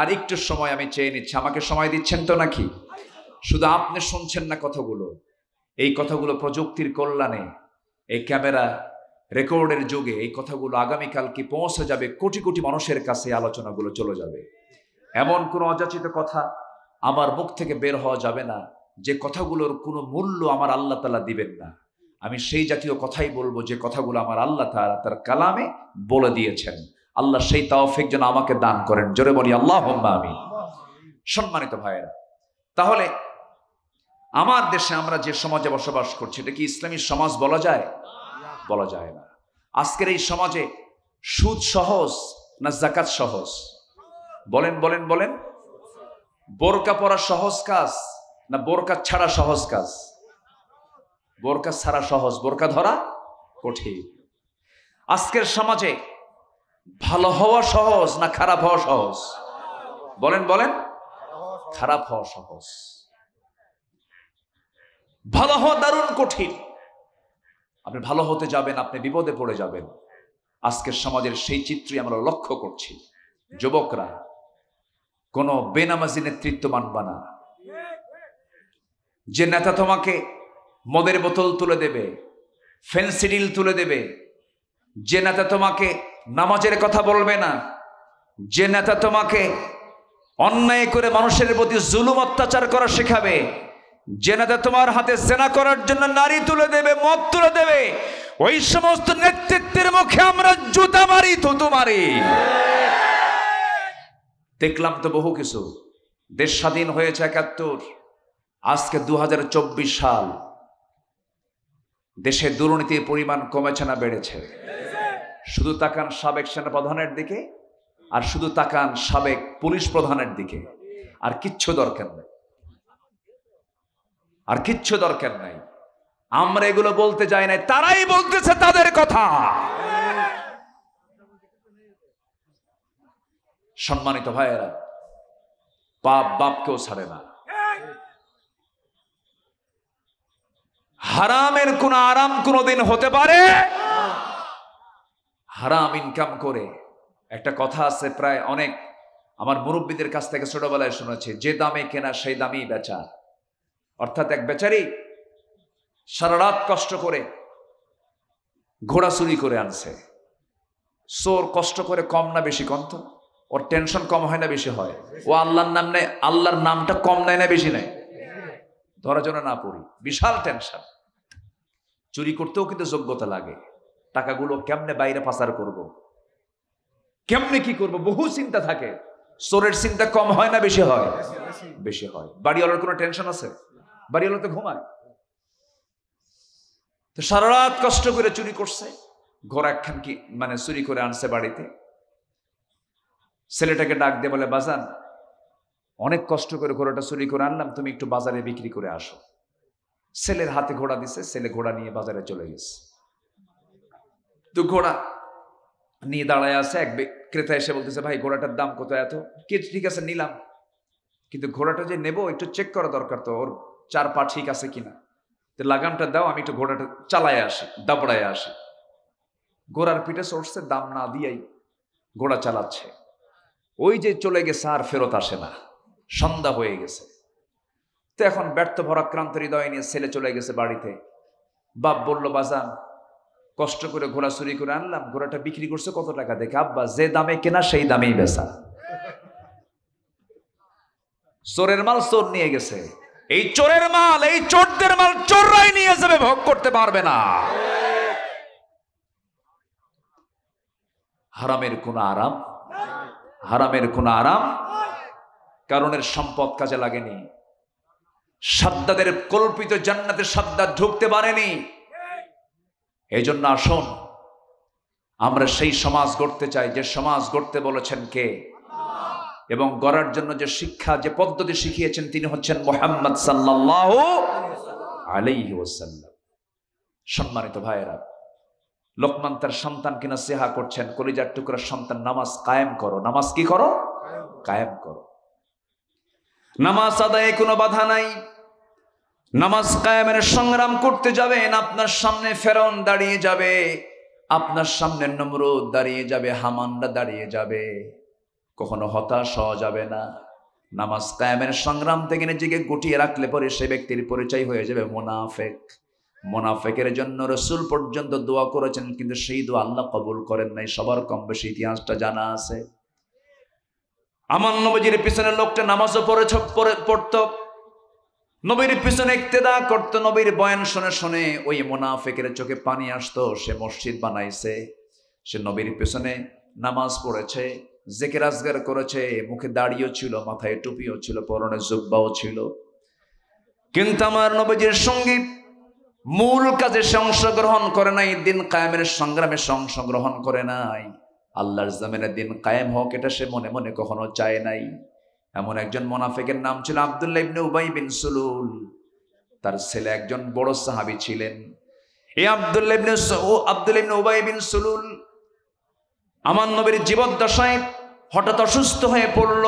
আর একটু সময় আমি চেয়ে নিচ্ছি আমাকে সময় দিচ্ছেন তো নাকি শুধু আপনি শুনছেন না কথাগুলো এই কথাগুলো প্রযুক্তির কল্যাণে এই ক্যামেরা রেকর্ডের যুগে এই কথাগুলো আগামীকালকে পৌঁছে যাবে কোটি কোটি মানুষের কাছে আলোচনাগুলো চলে যাবে এমন কোনো অযাচিত কথা আমার মুখ থেকে বের হওয়া যাবে না যে কথাগুলোর কোনো মূল্য আমার আল্লাহ তালা দিবেন না আমি সেই জাতীয় কথাই বলবো যে কথাগুলো আমার আল্লাহ তালা তার কালামে বলে দিয়েছেন আল্লাহ সেই তাওফিক যেন আমাকে দান করেন জোরে বলি আল্লাহ আমি সম্মানিত ভাইয়েরা তাহলে আমার দেশে আমরা যে সমাজে বসবাস করছি এটা কি ইসলামী সমাজ বলা যায় বলা যায় না আজকের এই সমাজে সুদ সহজ না জাকাত সহজ বলেন বলেন বলেন বোরকা পরা সহজ কাজ না বোরকা ছাড়া সহজ কাজ বোরকা ছাড়া সহজ বোরকা ধরা কঠিন আজকের সমাজে ভালো হওয়া সহজ না খারাপ হওয়া সহজ বলেন বলেন খারাপ হওয়া সহজ ভালো হওয়া দারুণ কঠিন আপনি ভালো হতে যাবেন আপনি বিপদে পড়ে যাবেন আজকের সমাজের সেই চিত্রই আমরা লক্ষ্য করছি যুবকরা কোনো বেনামাজি নেতৃত্ব মানবা না যে নেতা তোমাকে মদের বোতল তুলে দেবে ফেন্সিডিল তুলে দেবে যে নেতা তোমাকে নামাজের কথা বলবে না যে নেতা তোমাকে অন্যায় করে মানুষের প্রতি জুলুম অত্যাচার করা শেখাবে জেনাতে তোমার হাতে সেনা করার জন্য নারী তুলে দেবে মত তুলে দেবে ওই সমস্ত নেতৃত্বের মুখে আমরা জুতা মারি থুতু মারি দেখলাম তো বহু কিছু দেশ স্বাধীন হয়েছে একাত্তর আজকে দু সাল দেশে দুর্নীতির পরিমাণ কমেছে না বেড়েছে শুধু তাকান সাবেক সেনাপ্রধানের দিকে আর শুধু তাকান সাবেক পুলিশ প্রধানের দিকে আর কিচ্ছু দরকার নেই আর কিচ্ছু দরকার নাই আমরা এগুলো বলতে যাই নাই তারাই বলতেছে তাদের কথা সম্মানিত ভাইয়েরা বাপ বাপকেও ছাড়ে না হারামের কোন আরাম কোনদিন হতে পারে হারাম ইনকাম করে একটা কথা আছে প্রায় অনেক আমার মুরব্বীদের কাছ থেকে ছোটবেলায় শুনেছি যে দামে কেনা সেই দামেই বেচা অর্থাৎ এক বেচারি সারারাত কষ্ট করে ঘোড়া চুরি করে আনছে সোর কষ্ট করে কম না বেশি কম তো ওর টেনশন কম হয় না বেশি হয় ও আল্লাহর নাম নেয় আল্লাহর নামটা কম নেয় না বেশি নেয় ধরা জন্য না পড়ি বিশাল টেনশন চুরি করতেও কিন্তু যোগ্যতা লাগে টাকাগুলো কেমনে বাইরে পাচার করব। কেমনে কি করব বহু চিন্তা থাকে সোরের চিন্তা কম হয় না বেশি হয় বেশি হয় বাড়িওয়ালার কোনো টেনশন আছে বাড়িওয়ালা তো ঘুমায় তো সারা রাত কষ্ট করে চুরি করছে ঘোড়া একখান কি মানে চুরি করে আনছে বাড়িতে ছেলেটাকে ডাক দিয়ে বলে বাজান অনেক কষ্ট করে ঘোড়াটা চুরি করে আনলাম তুমি একটু বাজারে বিক্রি করে আসো ছেলের হাতে ঘোড়া দিছে ছেলে ঘোড়া নিয়ে বাজারে চলে গেছে তো ঘোড়া নিয়ে দাঁড়ায় আছে এক ক্রেতা এসে বলতেছে ভাই ঘোড়াটার দাম কত এত কি ঠিক আছে নিলাম কিন্তু ঘোড়াটা যে নেব একটু চেক করা দরকার তো ওর চার পা ঠিক আছে কিনা তো লাগামটা দাও আমি একটু ঘোড়াটা চালায় আসি দাবড়ায় আসি ঘোড়ার পিঠে চড়ছে দাম না দিয়াই ঘোড়া চালাচ্ছে ওই যে চলে গেছে আর ফেরত আসে না সন্ধ্যা হয়ে গেছে তো এখন ব্যর্থ ভরাক্রান্ত হৃদয় নিয়ে ছেলে চলে গেছে বাড়িতে বাপ বলল বাজান কষ্ট করে ঘোড়া চুরি করে আনলাম ঘোড়াটা বিক্রি করছে কত টাকা দেখে আব্বা যে দামে কেনা সেই দামেই বেচা চোরের মাল চোর নিয়ে গেছে এই চোরের মাল এই চোরদের মাল চোররাই নিয়ে যাবে ভোগ করতে পারবে না হারামের কোন আরাম হারামের কোন আরাম কারণের সম্পদ কাজে লাগেনি সাদ্দাদের কল্পিত জান্নাতে সাদ্দার ঢুকতে পারেনি এই জন্য আসুন আমরা সেই সমাজ গড়তে চাই যে সমাজ গড়তে বলেছেন কে এবং গড়ার জন্য যে শিক্ষা যে পদ্ধতি শিখিয়েছেন তিনি হচ্ছেন মোহাম্মদ সাল্লাহ আলাইহি ওসাল্লাম সম্মানিত ভাইয়েরা লোকমান তার সন্তান কিনা সেহা করছেন কলিজার টুকরার সন্তান নামাজ কায়েম করো নামাজ কি করো কায়েম করো নামাজ আদায় কোনো বাধা নাই নামাজ কায়েমের সংগ্রাম করতে যাবেন আপনার সামনে ফেরন দাঁড়িয়ে যাবে আপনার সামনে নমরুদ দাঁড়িয়ে যাবে হামানরা দাঁড়িয়ে যাবে কখনো হতাশ হওয়া যাবে না নামাজ কায়ামের সংগ্রাম থেকে নিজেকে গুটিয়ে রাখলে পরে সে ব্যক্তির পরিচয় হয়ে যাবে মোনাফেক মোনাফেকের জন্য রসুল পর্যন্ত দোয়া করেছেন কিন্তু সেই দোয়া আল্লাহ কবুল করেন নাই সবার কম বেশি ইতিহাসটা জানা আছে আমার নবীজির পিছনে লোকটা নামাজও পড়েছ পড়ত নবীর পিছনে ইক্তেদা করতো নবীর বয়ান শুনে শুনে ওই মোনাফেকের চোখে পানি আসতো সে মসজিদ বানাইছে সে নবীর পিছনে নামাজ পড়েছে জেকের আজগার করেছে মুখে দাড়িও ছিল মাথায় টুপিও ছিল পরনে জুব্বাও ছিল কিন্তু আমার নবীজির সঙ্গী মূল কাজে অংশগ্রহণ করে নাই দিন কায়েমের সংগ্রামে অংশগ্রহণ করে নাই আল্লাহর জামিনে দিন কায়েম হোক এটা সে মনে মনে কখনো চায় নাই এমন একজন মোনাফেকের নাম ছিল আবদুল্লাহ ইবনে উবাই বিন সুলুল তার ছেলে একজন বড় সাহাবি ছিলেন এই আবদুল্লাহ ইবনে ও আবদুল্লাহ ইবনে উবাই বিন সুলুল আমার নবীর জীবদ্দশায় হঠাৎ অসুস্থ হয়ে পড়ল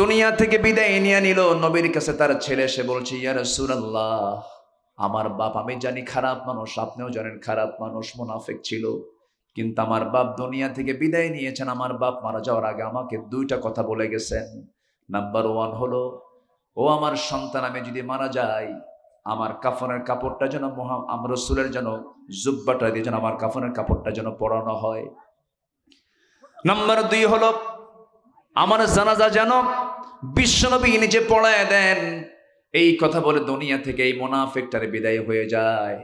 দুনিয়া থেকে বিদায় নিয়ে নিল নবীর কাছে তার ছেলে সে বলছে ইয়ার সুরাল্লাহ আমার বাপ আমি জানি খারাপ মানুষ আপনিও জানেন খারাপ মানুষ মোনাফেক ছিল কিন্তু আমার বাপ দুনিয়া থেকে বিদায় নিয়েছেন আমার বাপ মারা যাওয়ার আগে আমাকে দুইটা কথা বলে গেছেন নাম্বার ওয়ান হলো ও আমার সন্তান আমি যদি মারা যাই আমার কাফনের কাপড়টা যেন মহা আমার রসুলের যেন জুব্বাটা দিয়ে যেন আমার কাফনের কাপড়টা যেন পরানো হয় নম্বর দুই হলো আমার জানাজা যেন বিশ্বনবী নিজে পড়ায় দেন এই কথা বলে দুনিয়া থেকে এই মোনাফেকটারে বিদায় হয়ে যায়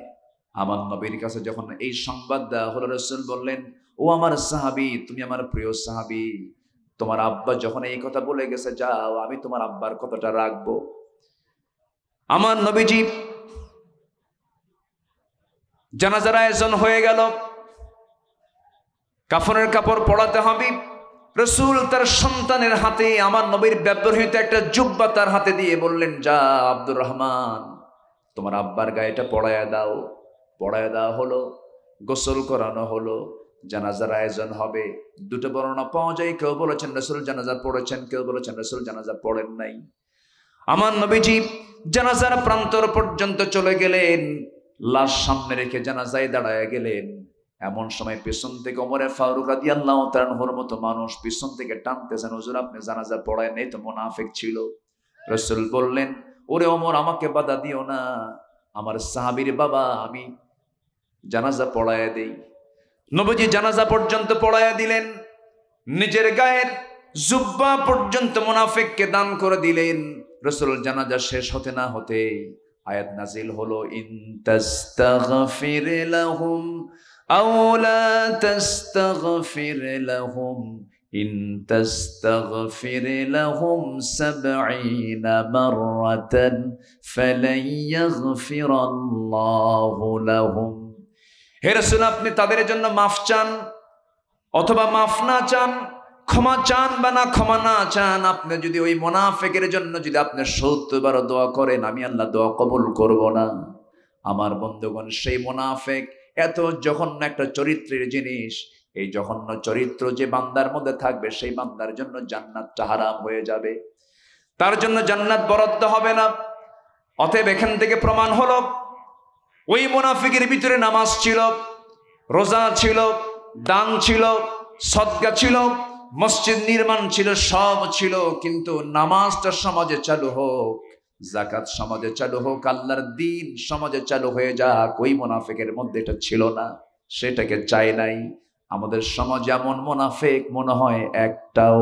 আমার নবীর কাছে যখন এই সংবাদ দেওয়া হলো রসুল বললেন ও আমার সাহাবি তুমি আমার প্রিয় সাহাবি তোমার আব্বা যখন এই কথা বলে গেছে যাও আমি তোমার আব্বার কথাটা রাখবো আমার নবীজি জানাজার আয়োজন হয়ে গেল কাফনের কাপড় পড়াতে হবে রসুল তার সন্তানের হাতে আমার নবীর ব্যবহৃত একটা জুব্বা তার হাতে দিয়ে বললেন যা আব্দুর রহমান তোমার আব্বার গায়েটা পড়ায় দাও পড়ায় দেওয়া হলো গোসল করানো হলো জানাজার আয়োজন হবে দুটো বর্ণনা পাওয়া যায় কেউ বলেছেন রসুল জানাজা পড়েছেন কেউ বলেছেন রসুল জানাজা পড়েন নাই আমার নবীজি জানাজার প্রান্তর পর্যন্ত চলে গেলেন লাশ সামনে রেখে জানাজায় দাঁড়ায় গেলেন এমন সময় পেছন থেকে ওমরে ফারুক আদি আল্লাহ তার মতো মানুষ পেছন থেকে টানতেছেন হুজুর আপনি জানাজা পড়ায় নেই তো মোনাফেক ছিল রসুল বললেন ওরে ওমর আমাকে বাধা দিও না আমার সাহাবির বাবা আমি জানাজা পড়ায় দেই নবজি জানাজা পর্যন্ত পড়ায় দিলেন নিজের গায়ের জুব্বা পর্যন্ত মোনাফেককে দান করে দিলেন রসুল জানাজা শেষ হতে না হতে আয়াত নাজিল হলো ইন্তাস্তাগফিরে লাহুম أو لا تستغفر لهم إن تستغفر لهم سبعين مرة فلن يغفر الله لهم হে রসুল আপনি তাদের জন্য মাফ চান অথবা মাফ না চান ক্ষমা চান বা না ক্ষমা না চান আপনি যদি ওই মোনাফেকের জন্য যদি আপনি সত্যবার দোয়া করেন আমি আল্লাহ দোয়া কবুল করব না আমার বন্ধুগণ সেই মোনাফেক এত জঘন্য একটা চরিত্রের জিনিস এই জঘন্য চরিত্র যে বান্দার মধ্যে থাকবে সেই বান্দার জন্য জান্নাতটা হারাম হয়ে যাবে তার জন্য জান্নাত বরাদ্দ হবে না অতএব এখান থেকে প্রমাণ হলো ওই মুনাফিকের ভিতরে নামাজ ছিল রোজা ছিল দান ছিল সদ্গা ছিল মসজিদ নির্মাণ ছিল সব ছিল কিন্তু নামাজটা সমাজে চালু হোক জাকাত সমাজে চালু হোক আল্লাহর দিন সমাজে চালু হয়ে যাক ওই মোনাফেকের মধ্যে এটা ছিল না সেটাকে চাই নাই আমাদের সমাজ এমন মোনাফেক মনে হয় একটাও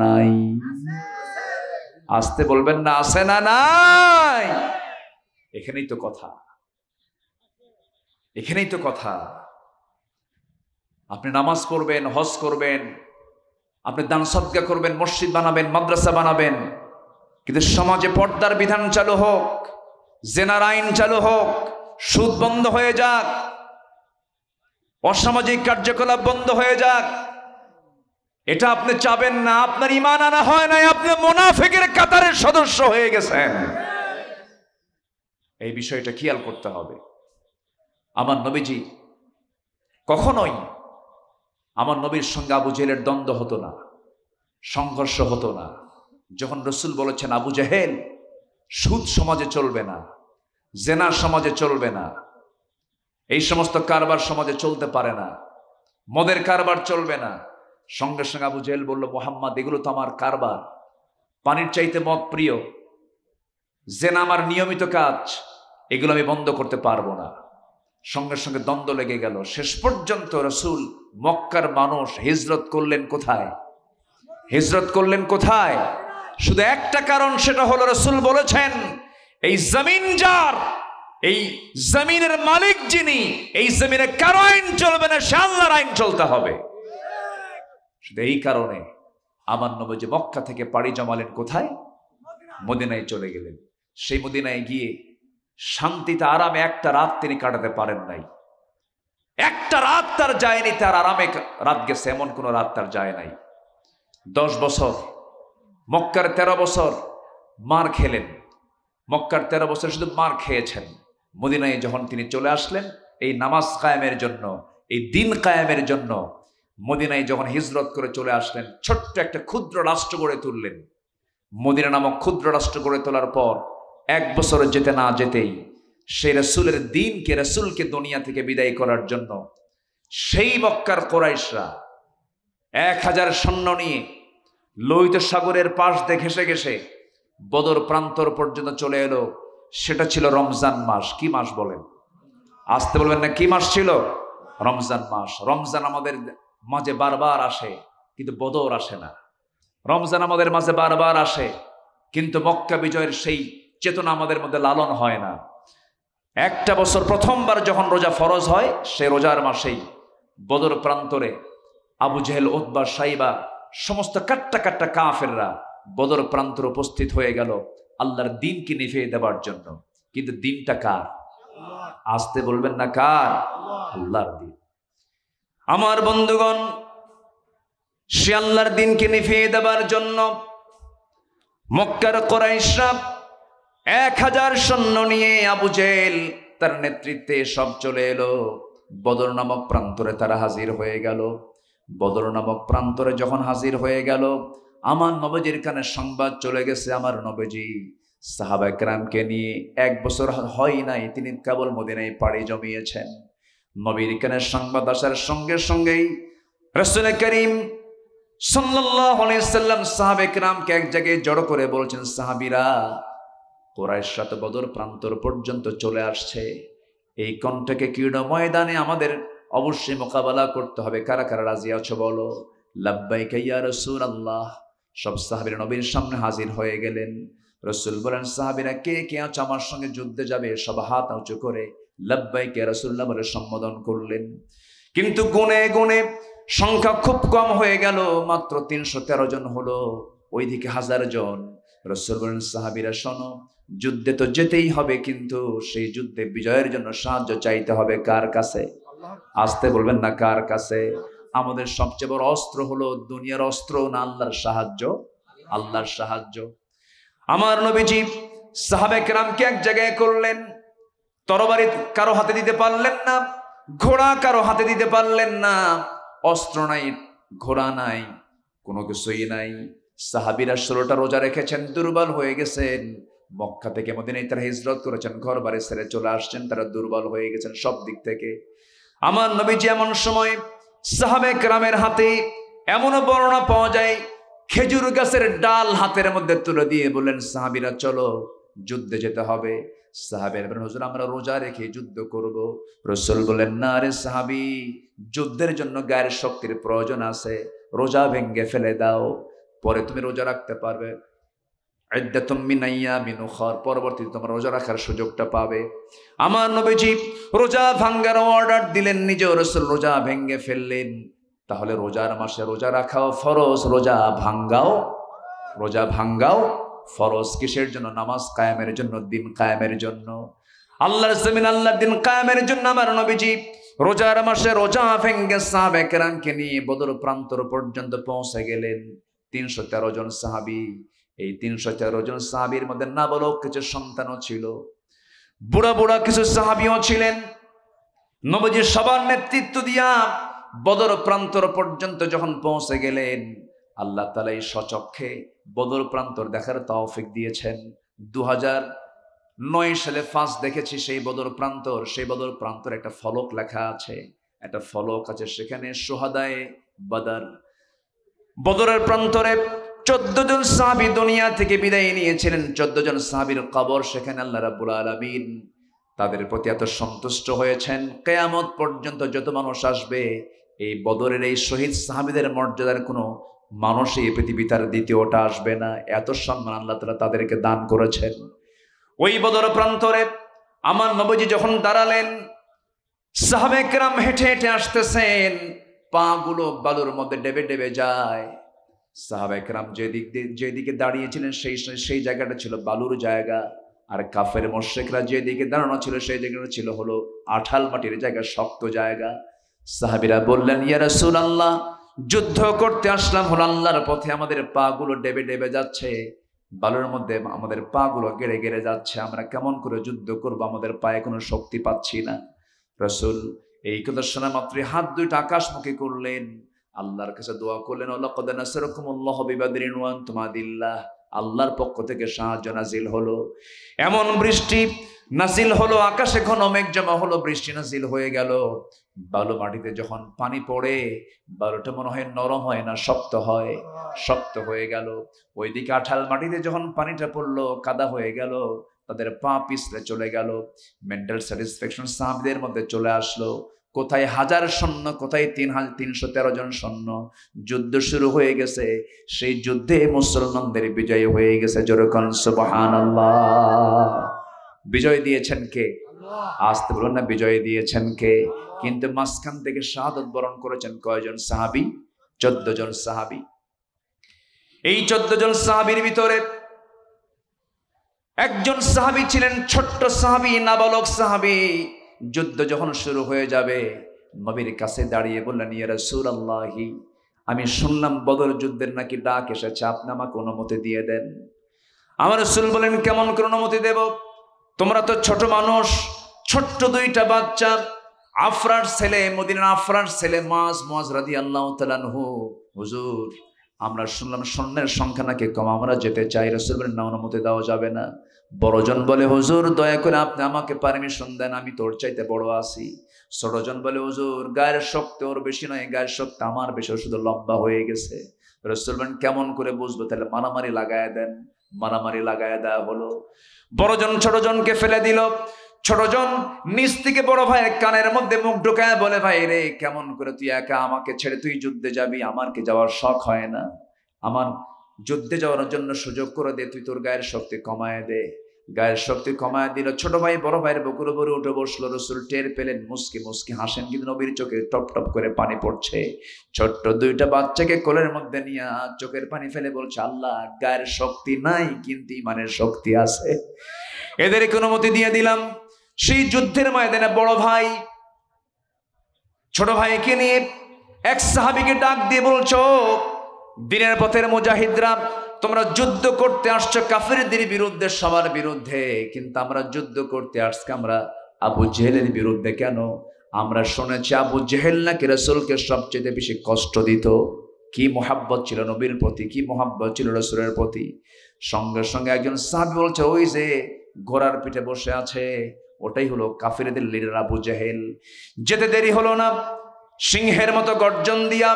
নাই আসতে বলবেন না আসে না নাই এখানেই তো কথা এখানেই তো কথা আপনি নামাজ পড়বেন হজ করবেন আপনি দান সদ্গা করবেন মসজিদ বানাবেন মাদ্রাসা বানাবেন কিন্তু সমাজে পর্দার বিধান চালু হোক জেনার আইন চালু হোক সুদ বন্ধ হয়ে যাক অসামাজিক কার্যকলাপ বন্ধ হয়ে যাক এটা আপনি চাবেন না আপনার ইমান আনা হয় নাই আপনি মোনাফেকের কাতারের সদস্য হয়ে গেছেন এই বিষয়টা খেয়াল করতে হবে আমার নবীজি কখনোই আমার নবীর সঙ্গে আবু জেলের দ্বন্দ্ব হতো না সংঘর্ষ হতো না যখন রসুল বলেছেন আবু জাহেল সুদ সমাজে চলবে না জেনা সমাজে চলবে না এই সমস্ত কারবার সমাজে চলতে পারে না মদের কারবার চলবে না সঙ্গে সঙ্গে আবু জেহেল বলল মোহাম্মদ এগুলো তো আমার কারবার পানির চাইতে মদ প্রিয় জেনা আমার নিয়মিত কাজ এগুলো আমি বন্ধ করতে পারবো না সঙ্গে সঙ্গে দ্বন্দ্ব লেগে গেল শেষ পর্যন্ত রসুল মক্কার মানুষ হিজরত করলেন কোথায় হিজরত করলেন কোথায় শুধু একটা কারণ সেটা হলো রসুল বলেছেন এই জমিন যার এই জমিনের মালিক যিনি এই জমিনে কারো আইন চলবে না সে আল্লাহর আইন চলতে হবে শুধু এই কারণে আমার নবজি মক্কা থেকে পাড়ি জমালেন কোথায় মদিনায় চলে গেলেন সেই মদিনায় গিয়ে শান্তিতে আরামে একটা রাত তিনি কাটাতে পারেন নাই একটা রাত তার যায়নি তার আরামে রাত গেছে এমন কোনো রাত তার যায় নাই দশ বছর মক্কার ১৩ বছর মার খেলেন মক্কার ১৩ বছর শুধু মার খেয়েছেন মদিনায় যখন তিনি চলে আসলেন এই নামাজ কায়েমের জন্য এই দিন কায়েমের জন্য মদিনায় যখন হিজরত করে চলে আসলেন ছোট্ট একটা ক্ষুদ্র রাষ্ট্র গড়ে তুললেন মদিনা নামক ক্ষুদ্র রাষ্ট্র গড়ে তোলার পর এক বছর যেতে না যেতেই সেই রসুলের দিনকে রসুলকে দুনিয়া থেকে বিদায় করার জন্য সেই মক্কার কোরাইশরা এক হাজার সৈন্য নিয়ে লোহিত সাগরের পাশ দিয়ে ঘেসে ঘেসে বদর প্রান্তর পর্যন্ত চলে এলো সেটা ছিল রমজান মাস কি মাস বলেন আসতে বলবেন না কি মাস ছিল রমজান মাস রমজান আমাদের মাঝে বারবার আসে কিন্তু বদর আসে না রমজান আমাদের মাঝে বারবার আসে কিন্তু মক্কা বিজয়ের সেই চেতনা আমাদের মধ্যে লালন হয় না একটা বছর প্রথমবার যখন রোজা ফরজ হয় সে রোজার মাসেই বদর প্রান্তরে আবু জেহেল ওতবা সাইবা সমস্ত কাট্টা কাট্টা কাফেররা বদর প্রান্তর উপস্থিত হয়ে গেল আল্লাহর দিনকে নিভিয়ে দেওয়ার জন্য কিন্তু দিনটা কার আসতে বলবেন না কার আল্লাহর দিন আমার বন্ধুগণ সে আল্লাহর দিনকে নিভিয়ে দেওয়ার জন্য মক্কার কোরাইশরাব এক হাজার সৈন্য নিয়ে আবু জেল তার নেতৃত্বে সব চলে এলো বদর নামক প্রান্তরে তারা হাজির হয়ে গেল বদর নামক প্রান্তরে যখন হাজির হয়ে গেল আমার নবজির কানে সংবাদ চলে গেছে আমার নবজি সাহাবা একরামকে নিয়ে এক বছর হয় নাই তিনি কেবল মদিনায় পাড়ি জমিয়েছেন নবীর কানে সংবাদ আসার সঙ্গে সঙ্গেই রসুল করিম সাল্লাম সাহাবেক রামকে এক জায়গায় জড়ো করে বলছেন সাহাবিরা কোরআ তো বদর প্রান্তর পর্যন্ত চলে আসছে এই কণ্ঠকে কীর্ণ ময়দানে আমাদের অবশ্যই মোকাবেলা করতে হবে কারা কারা রাজি আছো বলো লাব্বাইকা ইয়া রসুল আল্লাহ সব সাহাবিরা নবীর সামনে হাজির হয়ে গেলেন রসুল বলেন সাহাবিরা কে কে আছো আমার সঙ্গে যুদ্ধে যাবে সব হাত উঁচু করে লাব্বাইকে রসুল্লাহ বলে সম্বোধন করলেন কিন্তু গুনে গুনে সংখ্যা খুব কম হয়ে গেল মাত্র তিনশো তেরো জন হলো ওইদিকে হাজার জন রসুল বলেন সাহাবিরা শোনো যুদ্ধে তো যেতেই হবে কিন্তু সেই যুদ্ধে বিজয়ের জন্য সাহায্য চাইতে হবে কার কাছে আসতে বলবেন না কার কাছে আমাদের সবচেয়ে বড় অস্ত্র হলো দুনিয়ার অস্ত্র না আল্লাহর সাহায্য আল্লাহর সাহায্য আমার নবীজি সাহাবেক রামকে এক জায়গায় করলেন তরবারি কারো হাতে দিতে পারলেন না ঘোড়া কারো হাতে দিতে পারলেন না অস্ত্র নাই ঘোড়া নাই কোনো কিছুই নাই সাহাবিরা ষোলোটা রোজা রেখেছেন দুর্বল হয়ে গেছেন মক্কা থেকে মদিনায় তারা হিজরত করেছেন ঘর বাড়ি ছেড়ে চলে আসছেন তারা দুর্বল হয়ে গেছেন সব দিক থেকে আমার নবীজি এমন সময় সাহাবে ক্রামের হাতে এমনও বর্ণনা পাওয়া যায় খেজুর গাছের ডাল হাতের মধ্যে তুলে দিয়ে বললেন সাহাবিরা চলো যুদ্ধে যেতে হবে সাহাবের হুজুর আমরা রোজা রেখে যুদ্ধ করব রসুল বললেন না রে সাহাবি যুদ্ধের জন্য গায়ের শক্তির প্রয়োজন আছে রোজা ভেঙ্গে ফেলে দাও পরে তুমি রোজা রাখতে পারবে পরবর্তীতে তোমার রোজা রাখার সুযোগটা পাবে আমার নবীজি রোজা ভাঙ্গার অর্ডার দিলেন নিজেও রসুল রোজা ভেঙ্গে ফেললেন তাহলে রোজার মাসে রোজা রাখাও ফরজ রোজা ভাঙ্গাও রোজা ভাঙ্গাও ফরজ কিসের জন্য নামাজ কায়েমের জন্য দিন কায়েমের জন্য আল্লাহর জমিন আল্লাহর দিন কায়েমের জন্য আমার নবীজি রোজার মাসে রোজা ভেঙ্গে সাহাব একরামকে নিয়ে বদর প্রান্তর পর্যন্ত পৌঁছে গেলেন তিনশো তেরো জন সাহাবি এই তিনশো চারো জন সাহাবির মধ্যে না বলো কিছু সন্তানও ছিল বুড়া বুড়া কিছু সাহাবিও ছিলেন নবজি সবার নেতৃত্ব দিয়া বদর প্রান্তর পর্যন্ত যখন পৌঁছে গেলেন আল্লাহ তালা এই সচক্ষে বদর প্রান্তর দেখার তৌফিক দিয়েছেন দু হাজার নয় সালে ফাঁস দেখেছি সেই বদর প্রান্তর সেই বদর প্রান্তর একটা ফলক লেখা আছে একটা ফলক আছে সেখানে সোহাদায় বদর বদরের প্রান্তরে চোদ্দ জন সাহাবি দুনিয়া থেকে বিদায় নিয়েছিলেন চোদ্দ জন সাহাবির কবর সেখানে আল্লাহ রাবুল আলমিন তাদের প্রতি এত সন্তুষ্ট হয়েছেন কেয়ামত পর্যন্ত যত মানুষ আসবে এই বদরের এই শহীদ সাহাবিদের মর্যাদার কোনো মানুষ এই পৃথিবী তার দ্বিতীয়টা আসবে না এত সম্মান আল্লাহ তালা তাদেরকে দান করেছেন ওই বদর প্রান্তরে আমার নবজি যখন দাঁড়ালেন সাহাবেকরাম হেঁটে হেঁটে আসতেছেন পাগুলো বালুর মধ্যে ডেবে ডেবে যায় সাহাব একরাম যেদিক দিয়ে যেদিকে দাঁড়িয়েছিলেন সেই সেই জায়গাটা ছিল বালুর জায়গা আর কাফের মোশেকরা যেদিকে দাঁড়ানো ছিল সেই জায়গাটা ছিল হলো আঠাল মাটির জায়গা শক্ত জায়গা সাহাবিরা বললেন ইয়ারা আল্লাহ যুদ্ধ করতে আসলাম হল আল্লাহর পথে আমাদের পাগুলো ডেবে ডেবে যাচ্ছে বালুর মধ্যে আমাদের পাগুলো গেড়ে গেড়ে যাচ্ছে আমরা কেমন করে যুদ্ধ করবো আমাদের পায়ে কোনো শক্তি পাচ্ছি না রসুল এই কথা শোনা মাত্রই হাত দুইটা আকাশমুখী করলেন আল্লাহর কাছে দোয়া করলেন তোমাদিল্লাহ আল্লাহর পক্ষ থেকে সাহায্য নাজিল হলো এমন বৃষ্টি নাজিল হলো আকাশে ঘন মেঘ জমা হলো বৃষ্টি নাজিল হয়ে গেল বালু মাটিতে যখন পানি পড়ে বালুটা মনে হয় নরম হয় না শক্ত হয় শক্ত হয়ে গেল ওইদিকে আঠাল মাটিতে যখন পানিটা পড়লো কাদা হয়ে গেল তাদের পা পিছলে চলে গেল মেন্টাল স্যাটিসফ্যাকশন সাহাবিদের মধ্যে চলে আসলো কোথায় হাজার সৈন্য কোথায় তিন হাজার তিনশো তেরো জন সৈন্য যুদ্ধ শুরু হয়ে গেছে সেই যুদ্ধে মুসলমানদের বিজয় হয়ে গেছে জোরকন সুবাহান বিজয় দিয়েছেন কে আসতে বলুন না বিজয় দিয়েছেন কে কিন্তু মাঝখান থেকে শাহাদ বরণ করেছেন কয়জন সাহাবি চোদ্দ জন সাহাবি এই চোদ্দ জন সাহাবির ভিতরে একজন সাহাবি ছিলেন ছোট্ট সাহাবি নাবালক সাহাবি যুদ্ধ যখন শুরু হয়ে যাবে নবীর কাছে দাঁড়িয়ে বললেন ইয়া রাসূলুল্লাহি আমি শুনলাম বদর যুদ্ধের নাকি ডাক এসেছে আপনি আমাকে অনুমতি দিয়ে দেন আমার রসুল বলেন কেমন করে অনুমতি দেব তোমরা তো ছোট মানুষ ছোট্ট দুইটা বাচ্চা আফরার ছেলে মদিনার আফরার ছেলে মাস মাস রাদি আল্লাহ তালানহু হুজুর আমরা শুনলাম সৈন্যের সংখ্যা নাকি কম আমরা যেতে চাই রসুল বলেন না অনুমতি দেওয়া যাবে না বড়জন বলে হুজুর দয়া করে আপনি আমাকে পারমিশন দেন আমি তোর চাইতে বড় আছি ছোটজন বলে হুজুর গায়ের শক্তি ওর বেশি নয় গায়ের শক্তি আমার বেশি শুধু লম্বা হয়ে গেছে রেস্টুরেন্ট কেমন করে বুঝবো তাহলে মারামারি লাগায় দেন মারামারি লাগায় দেওয়া হলো বড়জন ছোটজনকে ফেলে দিল ছোটজন নিচ থেকে বড় ভাই কানের মধ্যে মুখ ঢুকায় বলে ভাই রে কেমন করে তুই একা আমাকে ছেড়ে তুই যুদ্ধে যাবি আমার যাওয়ার শখ হয় না আমার যুদ্ধে যাওয়ার জন্য সুযোগ করে দে তুই তোর গায়ের শক্তি কমায় দে গায়ের শক্তি কমায় দিল ছোট ভাই বড় ভাইয়ের বকুর উপরে উঠে বসলো রসুল টের পেলেন মুসকি মুসকি হাসেন কিন্তু নবীর চোখে টপ টপ করে পানি পড়ছে ছোট্ট দুইটা বাচ্চাকে কোলের মধ্যে নিয়ে চোখের পানি ফেলে বলছে আল্লাহ গায়ের শক্তি নাই কিন্তু ইমানের শক্তি আছে এদের অনুমতি দিয়ে দিলাম সেই যুদ্ধের ময়দানে বড় ভাই ছোট ভাইকে নিয়ে এক সাহাবিকে ডাক দিয়ে বলছো দিনের পথের মুজাহিদরা তোমরা যুদ্ধ করতে আসছো কাফেরদের বিরুদ্ধে সবার বিরুদ্ধে কিন্তু আমরা যুদ্ধ করতে আসছি আমরা আবু জেহেলের বিরুদ্ধে কেন আমরা শুনেছি আবু জেহেল নাকি রসুলকে সবচেয়ে বেশি কষ্ট দিত কি মোহাব্বত ছিল নবীর প্রতি কি মোহাব্বত ছিল রসুলের প্রতি সঙ্গে সঙ্গে একজন সাহাবি বলছে ওই যে ঘোড়ার পিঠে বসে আছে ওটাই হলো কাফেরদের লিডার আবু জেহেল যেতে দেরি হলো না সিংহের মতো গর্জন দিয়া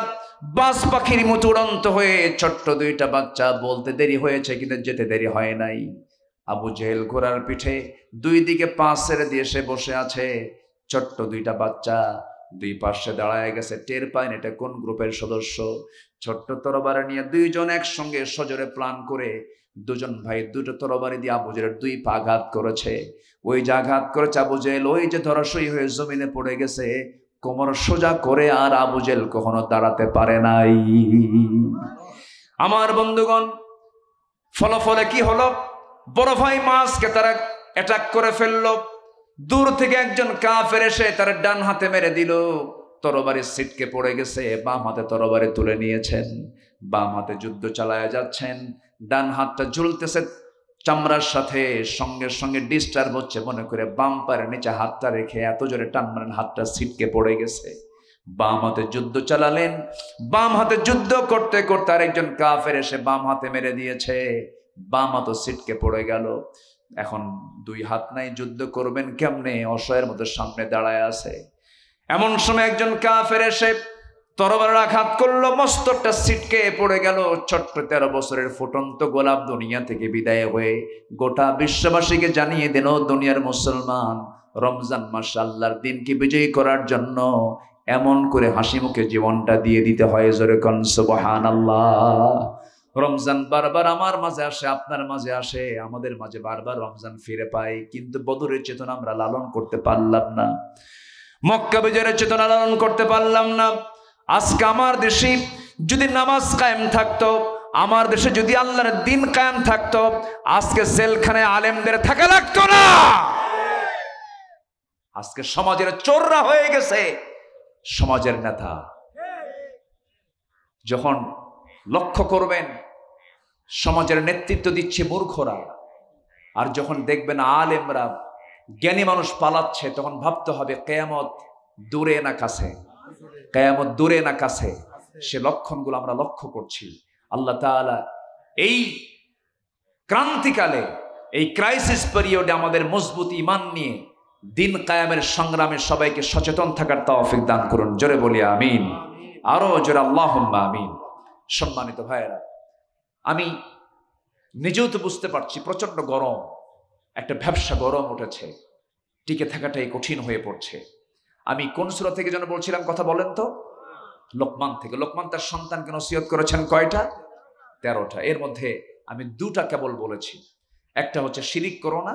বাস পাখির মতো উড়ন্ত হয়ে ছোট্ট দুইটা বাচ্চা বলতে দেরি হয়েছে কিন্তু যেতে দেরি হয় নাই আবু জেহেল ঘোড়ার পিঠে দুই দিকে পা ছেড়ে দিয়ে সে বসে আছে ছোট্ট দুইটা বাচ্চা দুই পাশে দাঁড়ায় গেছে টের পায় এটা কোন গ্রুপের সদস্য ছোট্ট তরবারি নিয়ে দুইজন একসঙ্গে সজোরে প্ল্যান করে দুজন ভাই দুটো তরবারি দিয়ে আবু জেলের দুই পা আঘাত করেছে ওই যে আঘাত করেছে আবু জেল ওই যে ধরাশয়ী হয়ে জমিনে পড়ে গেছে কোমর সোজা করে আর আবু জেল কখনো দাঁড়াতে পারে নাই আমার বন্ধুগণ ফলাফলে কি হলো বড় ভাই মাসকে তারা অ্যাটাক করে ফেললো দূর থেকে একজন কাফের এসে তার ডান হাতে মেরে দিল তরবারি সিটকে পড়ে গেছে বাম হাতে তরবারি তুলে নিয়েছেন বাম হাতে যুদ্ধ চালায় যাচ্ছেন ডান হাতটা ঝুলতেছে চামড়ার সাথে সঙ্গে সঙ্গে ডিস্টার্ব হচ্ছে মনে করে বাম পায়ের নিচে হাতটা রেখে এত জোরে টান মারেন হাতটা ছিটকে পড়ে গেছে বাম হাতে যুদ্ধ চালালেন বাম হাতে যুদ্ধ করতে করতে আরেকজন কাফের এসে বাম হাতে মেরে দিয়েছে বাম হাতে ছিটকে পড়ে গেল এখন দুই হাত নাই যুদ্ধ করবেন কেমনে অসহায়ের মতো সামনে দাঁড়ায় আছে এমন সময় একজন কাফের এসে তরবার আঘাত করলো মস্তটা সিটকে পড়ে গেল ছোট্ট তেরো বছরের ফুটন্ত গোলাপ দুনিয়া থেকে বিদায় হয়ে গোটা বিশ্ববাসীকে জানিয়ে দিল দুনিয়ার মুসলমান রমজান মাসাল্লার আল্লাহর দিনকে বিজয়ী করার জন্য এমন করে হাসি মুখে জীবনটা দিয়ে দিতে হয় জোরে কনসবহান আল্লাহ রমজান বারবার আমার মাঝে আসে আপনার মাঝে আসে আমাদের মাঝে বারবার রমজান ফিরে পাই কিন্তু বদুরের চেতনা আমরা লালন করতে পারলাম না মক্কা বিজয়ের চেতনা লালন করতে পারলাম না আজকে আমার দেশে যদি নামাজ কায়েম থাকতো আমার দেশে যদি আল্লাহর দিন কায়েম থাকতো আজকে সেলখানে আলেমদের থাকা লাগতো না আজকে সমাজের চোররা হয়ে গেছে সমাজের নেতা যখন লক্ষ্য করবেন সমাজের নেতৃত্ব দিচ্ছে মূর্খরা আর যখন দেখবেন আলেমরা জ্ঞানী মানুষ পালাচ্ছে তখন ভাবতে হবে কেয়ামত দূরে না কাছে কেয়ামত দূরে না কাছে সে লক্ষণগুলো আমরা লক্ষ্য করছি আল্লাহ তালা এই ক্রান্তিকালে এই ক্রাইসিস পিরিয়ডে আমাদের মজবুত ইমান নিয়ে দিন কায়ামের সংগ্রামে সবাইকে সচেতন থাকার তৌফিক দান করুন জোরে বলি আমিন আরও জোরে আল্লাহ আমিন সম্মানিত ভাইয়েরা আমি নিজেও তো বুঝতে পারছি প্রচণ্ড গরম একটা ব্যবসা গরম উঠেছে টিকে থাকাটাই কঠিন হয়ে পড়ছে আমি কোন সুরত থেকে যেন বলছিলাম কথা বলেন তো লোকমান থেকে লোকমান তার সন্তানকে নসিহত করেছেন কয়টা তেরোটা এর মধ্যে আমি দুটা কেবল বলেছি একটা হচ্ছে শিরিক করো না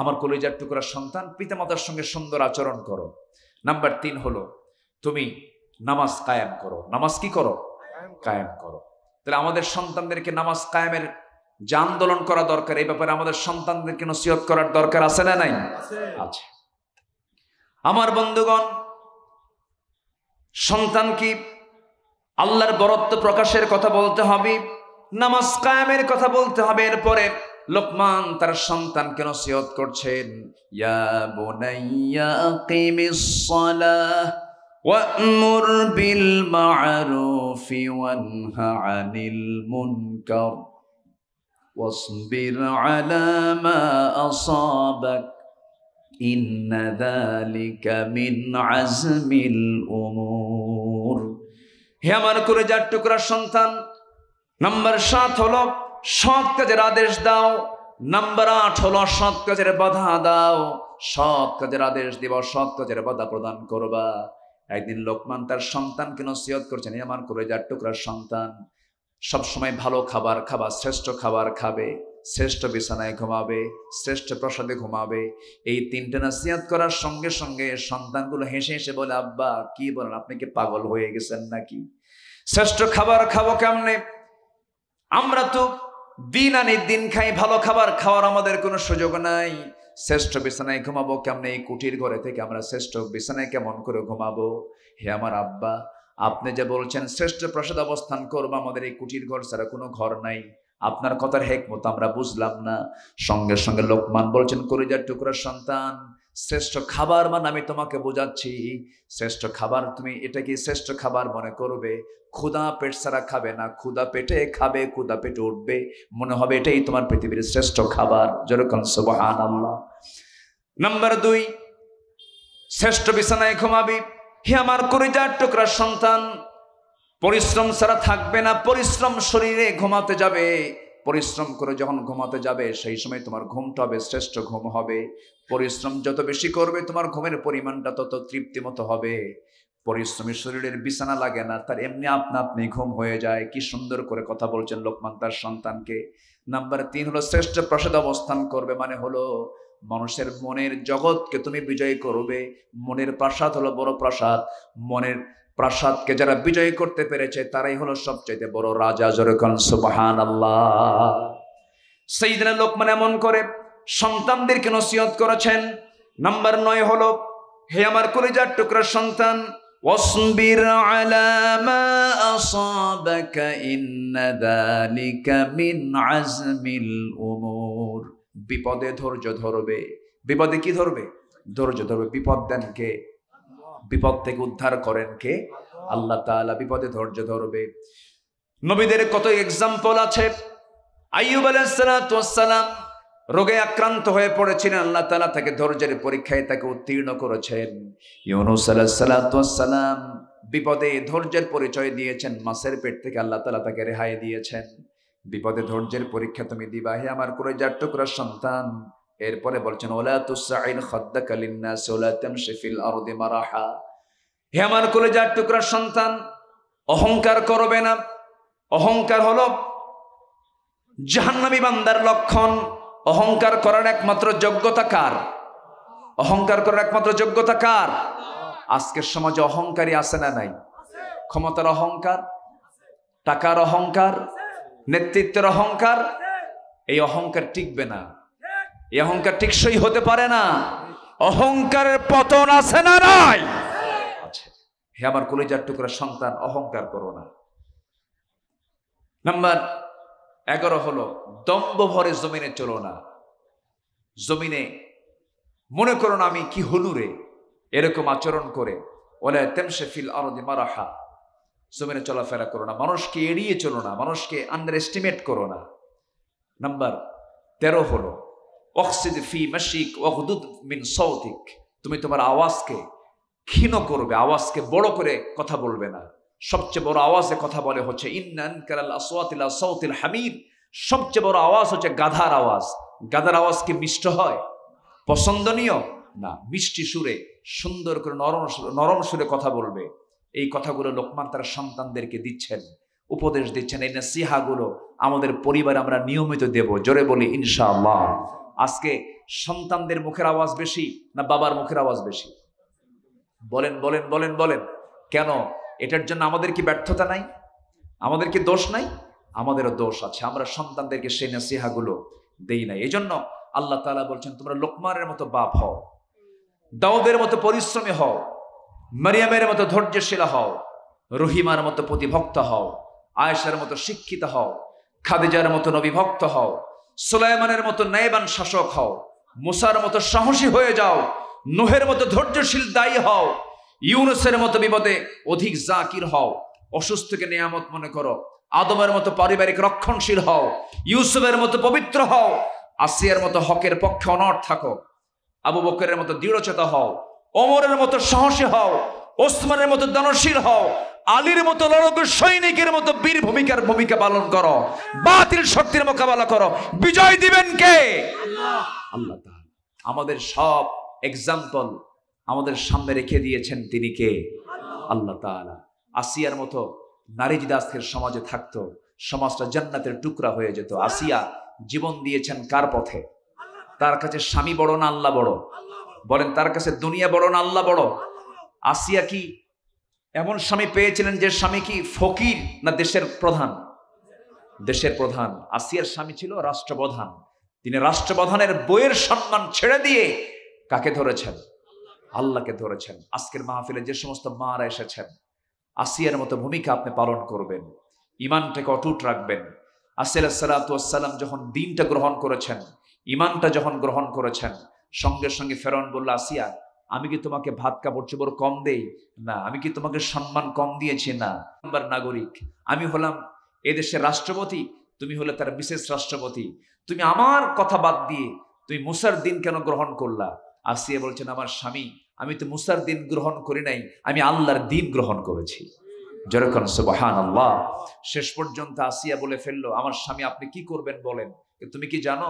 আমার কলেজার টুকরা সন্তান পিতামাতার সঙ্গে সুন্দর আচরণ করো নাম্বার তিন হলো তুমি নামাজ কায়াম করো নামাজ কি করো কায়াম করো তাহলে আমাদের সন্তানদেরকে নামাজ কায়ামের যে আন্দোলন করা দরকার এই ব্যাপারে আমাদের সন্তানদেরকে নসিহত করার দরকার আছে না নাই আছে আমার বন্ধুগণ সন্তান কি আল্লাহর বরত্ব প্রকাশের কথা বলতে হবে নামাজ কায়েমের কথা বলতে হবে এরপরে লোকমান তার সন্তান কেন নসিহত করছেন ইয়া বুনাইয়া আকিমিস সালাহ وأمر بالمعروف وانه عن المنكر واصبر على ما أصابك إن ذلك من عزم الأمور হে আমার করে যার টুকরা সন্তান নাম্বার সাত হলো সৎ কাজের আদেশ দাও নাম্বার আট হলো সৎ কাজের বাধা দাও সৎ কাজের আদেশ দিব সৎ কাজের বাধা প্রদান করবা একদিন লোকমান তার সন্তান কেন নসিহত করছেন আমার করে যার টুকরা সন্তান সবসময় ভালো খাবার খাবা শ্রেষ্ঠ খাবার খাবে শ্রেষ্ঠ বিছানায় ঘুমাবে শ্রেষ্ঠ প্রসাদে ঘুমাবে এই তিনটে নাসিয়াত করার সঙ্গে সঙ্গে সন্তানগুলো হেসে হেসে বলে আব্বা কি বলেন আপনি কি পাগল হয়ে গেছেন নাকি শ্রেষ্ঠ খাবার খাবো কেমনে আমরা তো দিন আনি দিন খাই ভালো খাবার খাওয়ার আমাদের কোনো সুযোগ নাই শ্রেষ্ঠ বিছানায় ঘুমাবো কেমনে এই কুটির ঘরে থেকে আমরা শ্রেষ্ঠ বিছানায় কেমন করে ঘুমাবো হে আমার আব্বা আপনি যে বলছেন শ্রেষ্ঠ প্রসাদ অবস্থান করবো আমাদের এই কুটির ঘর ছাড়া কোনো ঘর নাই আপনার কথার হেকমত আমরা বুঝলাম না সঙ্গে সঙ্গে লোকমান বলছেন করিজার টুকরার সন্তান শ্রেষ্ঠ খাবার মান আমি তোমাকে বোঝাচ্ছি শ্রেষ্ঠ খাবার তুমি এটা কি শ্রেষ্ঠ খাবার মনে করবে ক্ষুদা পেট ছাড়া খাবে না ক্ষুদা পেটে খাবে ক্ষুদা পেটে উঠবে মনে হবে এটাই তোমার পৃথিবীর শ্রেষ্ঠ খাবার যেরকম সুবাহান আল্লাহ নাম্বার দুই শ্রেষ্ঠ বিছানায় ঘুমাবি হে আমার করিজার টুকরার সন্তান পরিশ্রম ছাড়া থাকবে না পরিশ্রম শরীরে ঘুমাতে যাবে পরিশ্রম করে যখন ঘুমাতে যাবে সেই সময় তোমার ঘুমটা হবে শ্রেষ্ঠ ঘুম হবে পরিশ্রম যত বেশি করবে তোমার ঘুমের পরিমাণটা তত তৃপ্তি মতো হবে পরিশ্রমী শরীরের বিছানা লাগে না তার এমনি আপনা আপনি ঘুম হয়ে যায় কি সুন্দর করে কথা বলছেন লোকমান তার সন্তানকে নাম্বার তিন হলো শ্রেষ্ঠ প্রসাদ অবস্থান করবে মানে হলো মানুষের মনের জগৎকে তুমি বিজয় করবে মনের প্রাসাদ হলো বড় প্রাসাদ মনের প্রাসাদকে যারা বিজয় করতে পেরেছে তারাই হলো সবচাইতে বড় রাজা জরকন সুবাহান আল্লাহ সেই দিনে লোকমান এমন করে সন্তানদেরকে নসিহত করেছেন নম্বর নয় হলো হে আমার কলিজার টুকরা সন্তান واصبر على ما أصابك إن ذلك বিপদে ধৈর্য ধরবে বিপদে কি ধরবে ধৈর্য ধরবে বিপদ দেন কে বিপদ থেকে উদ্ধার করেন কে আল্লাহ তালা বিপদে ধৈর্য ধরবে নবীদের কত এক্সাম্পল আছে আইব আলাইসালাম রোগে আক্রান্ত হয়ে পড়েছিলেন আল্লাহ তালা তাকে ধৈর্যের পরীক্ষায় তাকে উত্তীর্ণ করেছেন ইউনুস আলাহ সালাতাম বিপদে ধৈর্যের পরিচয় দিয়েছেন মাসের পেট থেকে আল্লাহ তালা তাকে রেহাই দিয়েছেন বিপদে ধৈর্যের পরীক্ষা তুমি দিবা হে আমার করে যার টুকরা সন্তান এরপরে বলছেন ওলা তুসাইন খদ্দা কালিন্না সোলা শেফিল আরদে মারাহা হে আমার কলেজার টুকরা সন্তান অহংকার করবে না অহংকার হলো জাহান্নামী বান্দার লক্ষণ অহংকার করার একমাত্র যোগ্যতা কার অহংকার করার একমাত্র যোগ্যতা কার আজকের সমাজে অহংকারী আছে না নাই ক্ষমতার অহংকার টাকার অহংকার নেতৃত্বের অহংকার এই অহংকার টিকবে না এই অহংকার টিকসই হতে পারে না অহংকারের পতন আছে না নাই হে আমার কলিজার টুকরা সন্তান অহংকার করো না নাম্বার এগারো হলো দম্ভ ভরে জমিনে চলো না জমিনে মনে করো না আমি কি হলুরে এরকম আচরণ করে ওলে তেমসে ফিল আরদি মারাহা জমিনে চলাফেরা করো না মানুষকে এড়িয়ে চলো না মানুষকে আন্ডার এস্টিমেট করো না নাম্বার তেরো হলো অক্সিদ ফি মাসিক অহদুদ মিন সৌতিক তুমি তোমার আওয়াজকে ক্ষীণ করবে আওয়াজকে বড় করে কথা বলবে না সবচেয়ে বড় আওয়াজে কথা বলে হচ্ছে ইন্নান কালাল আসওয়াতিল সৌতিল হামিদ সবচেয়ে বড় আওয়াজ হচ্ছে গাধার আওয়াজ গাধার আওয়াজ কি মিষ্ট হয় পছন্দনীয় না মিষ্টি সুরে সুন্দর করে নরম নরম সুরে কথা বলবে এই কথাগুলো লোকমান তার সন্তানদেরকে দিচ্ছেন উপদেশ দিচ্ছেন এই নাসিহাগুলো আমাদের পরিবার আমরা নিয়মিত দেব জোরে বলি ইনশাআল্লাহ আজকে সন্তানদের মুখের আওয়াজ বেশি না বাবার মুখের আওয়াজ বেশি বলেন বলেন বলেন বলেন কেন এটার জন্য আমাদের কি ব্যর্থতা নাই আমাদের কি দোষ নাই আমাদেরও দোষ আছে আমরা সন্তানদেরকে সেই নাসিহাগুলো দেই নাই এই জন্য আল্লাহ তালা বলছেন তোমরা লোকমারের মতো বাপ হও দাউদের মতো পরিশ্রমী হও মারিয়ামের মতো ধৈর্যশীলা হও রহিমার মতো প্রতিভক্ত হও আয়েশার মতো শিক্ষিত হও খাদিজার মতো নবিভক্ত হও সুলাইমানের মতো ন্যায়বান শাসক হও মুসার মতো সাহসী হয়ে যাও নোহের মতো ধৈর্যশীল দায়ী হও ইউনুসের মতো বিপদে অধিক জাকির হও অসুস্থকে নিয়ামত মনে করো আদমের মতো পারিবারিক রক্ষণশীল হও ইউসুফের মতো পবিত্র হও আসিয়ার মতো হকের পক্ষে অনর থাকো আবু বকরের মতো দৃঢ়চেতা হও অমরের মতো সাহসী হও ওসমানের মতো দানশীল হও আলীর মতো লড়ক সৈনিকের মতো বীর ভূমিকার ভূমিকা পালন করো বাতিল শক্তির মোকাবেলা করো বিজয় দিবেন কে আল্লাহ আমাদের সব এক্সাম্পল আমাদের সামনে রেখে দিয়েছেন তিনি কে আল্লাহ তালা আসিয়ার মতো নারী দাসের সমাজে থাকতো সমাজটা জান্নাতের টুকরা হয়ে যেত আসিয়া জীবন দিয়েছেন কার পথে তার কাছে স্বামী বড় না আল্লাহ বড় বলেন তার কাছে দুনিয়া বড় না আল্লাহ বড় আসিয়া কি এমন স্বামী পেয়েছিলেন যে স্বামী কি ফকির না দেশের প্রধান দেশের প্রধান আসিয়ার স্বামী ছিল রাষ্ট্রপ্রধান তিনি রাষ্ট্রপ্রধানের বইয়ের সম্মান ছেড়ে দিয়ে কাকে ধরেছেন আল্লাহকে ধরেছেন আজকের মাহফিলে যে সমস্ত মারা এসেছেন আসিয়ার মতো ভূমিকা আপনি পালন করবেন ইমানটাকে অটুট রাখবেন আসিয়া সালাতাম যখন দিনটা গ্রহণ করেছেন ইমানটা যখন গ্রহণ করেছেন সঙ্গে সঙ্গে ফেরন বলল আসিয়া আমি কি তোমাকে ভাত কাপড় চোপড় কম দেই না আমি কি তোমাকে সম্মান কম দিয়েছি না আমার নাগরিক আমি হলাম এদেশের রাষ্ট্রপতি তুমি হলে তার বিশেষ রাষ্ট্রপতি তুমি আমার কথা বাদ দিয়ে তুমি মুসার দিন কেন গ্রহণ করলা আসিয়া বলছেন আমার স্বামী আমি তো মুসার দিন গ্রহণ করি নাই আমি আল্লাহর দিন গ্রহণ করেছি যেরকম সুবাহান আল্লাহ শেষ পর্যন্ত আসিয়া বলে ফেললো আমার স্বামী আপনি কি করবেন বলেন তুমি কি জানো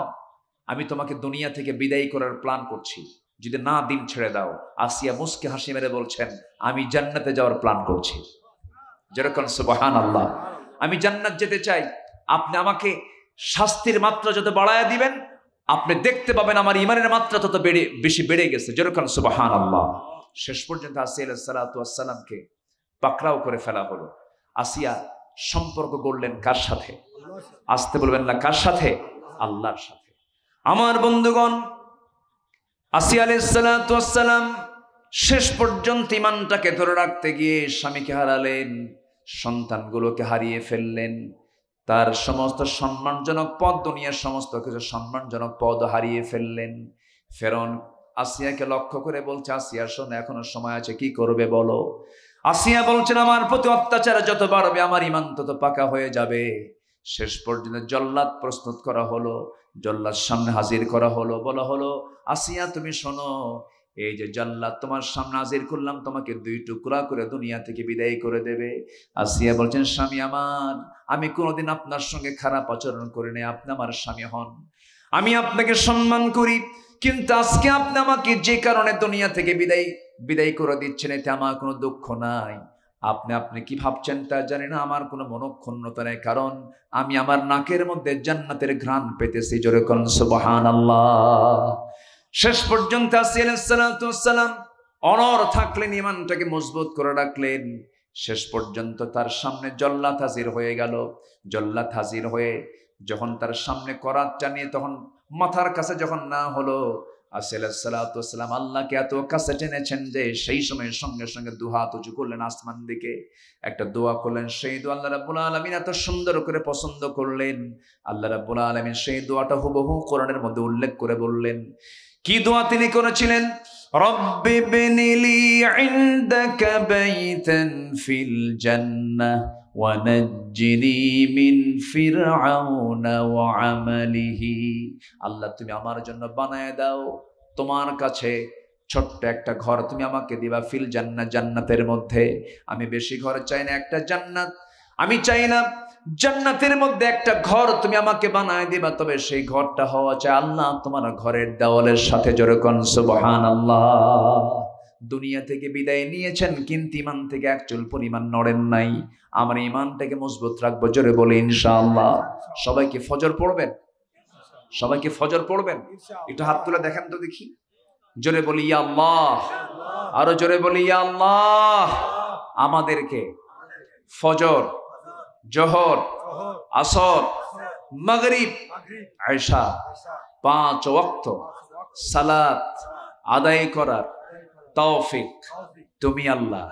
আমি তোমাকে দুনিয়া থেকে বিদায়ী করার প্ল্যান করছি যদি না দিন ছেড়ে দাও আসিয়া মুসকে হাসি মেরে বলছেন আমি জান্নাতে যাওয়ার প্ল্যান করছি যেরকম সুবাহান আল্লাহ আমি জান্নাত যেতে চাই আপনি আমাকে শাস্তির মাত্রা যত বাড়ায় দিবেন আপনি দেখতে পাবেন আমার ইমানের মাত্রা তত বেড়ে বেশি বেড়ে গেছে যেরকম সুবাহান আল্লাহ শেষ পর্যন্ত আসিয়া সালাতামকে পাকড়াও করে ফেলা হলো আসিয়া সম্পর্ক গড়লেন কার সাথে আসতে বলবেন না কার সাথে আল্লাহর সাথে আমার বন্ধুগণ আসিয়া আলাইসালাম শেষ পর্যন্ত ইমানটাকে ধরে রাখতে গিয়ে স্বামীকে হারালেন সন্তানগুলোকে হারিয়ে ফেললেন তার সমস্ত সম্মানজনক পদ দুনিয়ার সমস্ত কিছু সম্মানজনক পদ হারিয়ে ফেললেন ফেরন আসিয়াকে লক্ষ্য করে বলছে আসিয়া শোন এখনো সময় আছে কি করবে বলো আসিয়া বলছেন আমার প্রতি অত্যাচার যত বাড়বে আমার ইমান তত পাকা হয়ে যাবে শেষ পর্যন্ত জল্লাদ প্রস্তুত করা হলো জল্লাদ সামনে হাজির করা হলো বলা হলো আসিয়া তুমি শোনো এই যে জল্লাদ তোমার সামনে হাজির করলাম তোমাকে দুই টুকরা করে দুনিয়া থেকে বিদায় করে দেবে আসিয়া বলছেন স্বামী আমার আমি কোনোদিন আপনার সঙ্গে খারাপ আচরণ করি নাই আপনি আমার স্বামী হন আমি আপনাকে সম্মান করি কিন্তু আজকে আপনি আমাকে যে কারণে দুনিয়া থেকে বিদায় বিদায় করে দিচ্ছেন এতে আমার কোনো দুঃখ নাই আপনি আপনি কি ভাবছেন তা জানি না আমার কোনো মনক্ষুণ্ণতা নেই কারণ আমি আমার নাকের মধ্যে জান্নাতের ঘ্রাণ পেতেছি যেরকম সুবহান আল্লাহ শেষ পর্যন্ত আসসালাম অনর থাকলেন ইমানটাকে মজবুত করে রাখলেন শেষ পর্যন্ত তার সামনে জল্লাদ হাজির হয়ে গেল জল্লাদ হাজির হয়ে যখন তার সামনে করাত জানিয়ে তখন মাথার কাছে যখন না হলো আসসালাম আল্লাহকে এত কাছে টেনেছেন যে সেই সময় সঙ্গে সঙ্গে দুহাত উঁচু করলেন আসমান দিকে একটা দোয়া করলেন সেই দোয়া আল্লাহ রাব্বুল আলামিন এত সুন্দর করে পছন্দ করলেন আল্লাহ রাব্বুল আলামিন সেই দোয়াটা হুবহু কোরআনের মধ্যে উল্লেখ করে বললেন কি দোয়া তিনি করেছিলেন রব্বি বিনিলি ইনদাকা বাইতান ফিল জান্নাহ ওয়া নাজ্জিনি মিন ফিরআউনা ওয়া আমালিহি আল্লাহ তুমি আমার জন্য বানায় দাও তোমার কাছে ছোট্ট একটা ঘর তুমি আমাকে দিবা ফিল জান্নাত জান্নাতের মধ্যে আমি বেশি ঘর চাই না একটা জান্নাত আমি চাই না জান্নাতের মধ্যে একটা ঘর তুমি আমাকে বানায় দিবা তবে সেই ঘরটা হওয়া চাই আল্লাহ তোমার ঘরের দেওয়ালের সাথে যেরকম সুবহান আল্লাহ দুনিয়া থেকে বিদায় নিয়েছেন কিন্তু ইমান থেকে একচুল পরিমাণ নড়েন নাই আমার ইমানটাকে মজবুত রাখবো জোরে বলে ইনশাআল্লাহ সবাইকে ফজর পড়বেন সবাইকে ফজর পড়বেন একটু হাত তুলে দেখেন তো দেখি জোরে বলি আল্লাহ আরো জোরে বলি আল্লাহ আমাদেরকে ফজর জহর আসর মাগরিব আয়সা পাঁচ ওয়াক্ত সালাত আদায় করার তৌফিক তুমি আল্লাহ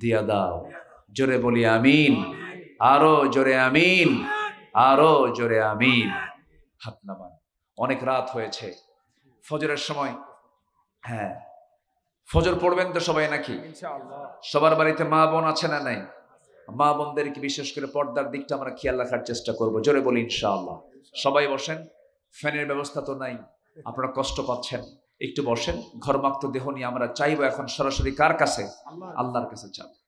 দিয়া দাও জোরে বলি আমিন আরো জোরে আমিন আরো জোরে আমিন হাত নামান অনেক রাত হয়েছে ফজরের সময় হ্যাঁ ফজর পড়বেন তো সবাই নাকি সবার বাড়িতে মা বোন আছে না নাই মা বোনদেরকে বিশেষ করে পর্দার দিকটা আমরা খেয়াল রাখার চেষ্টা করব জোরে বলি ইনশাআল্লাহ সবাই বসেন ফ্যানের ব্যবস্থা তো নাই আপনারা কষ্ট পাচ্ছেন একটু বসেন ঘরমাক্ত দেহ নিয়ে আমরা চাইবো এখন সরাসরি কার কাছে আল্লাহর কাছে চাবো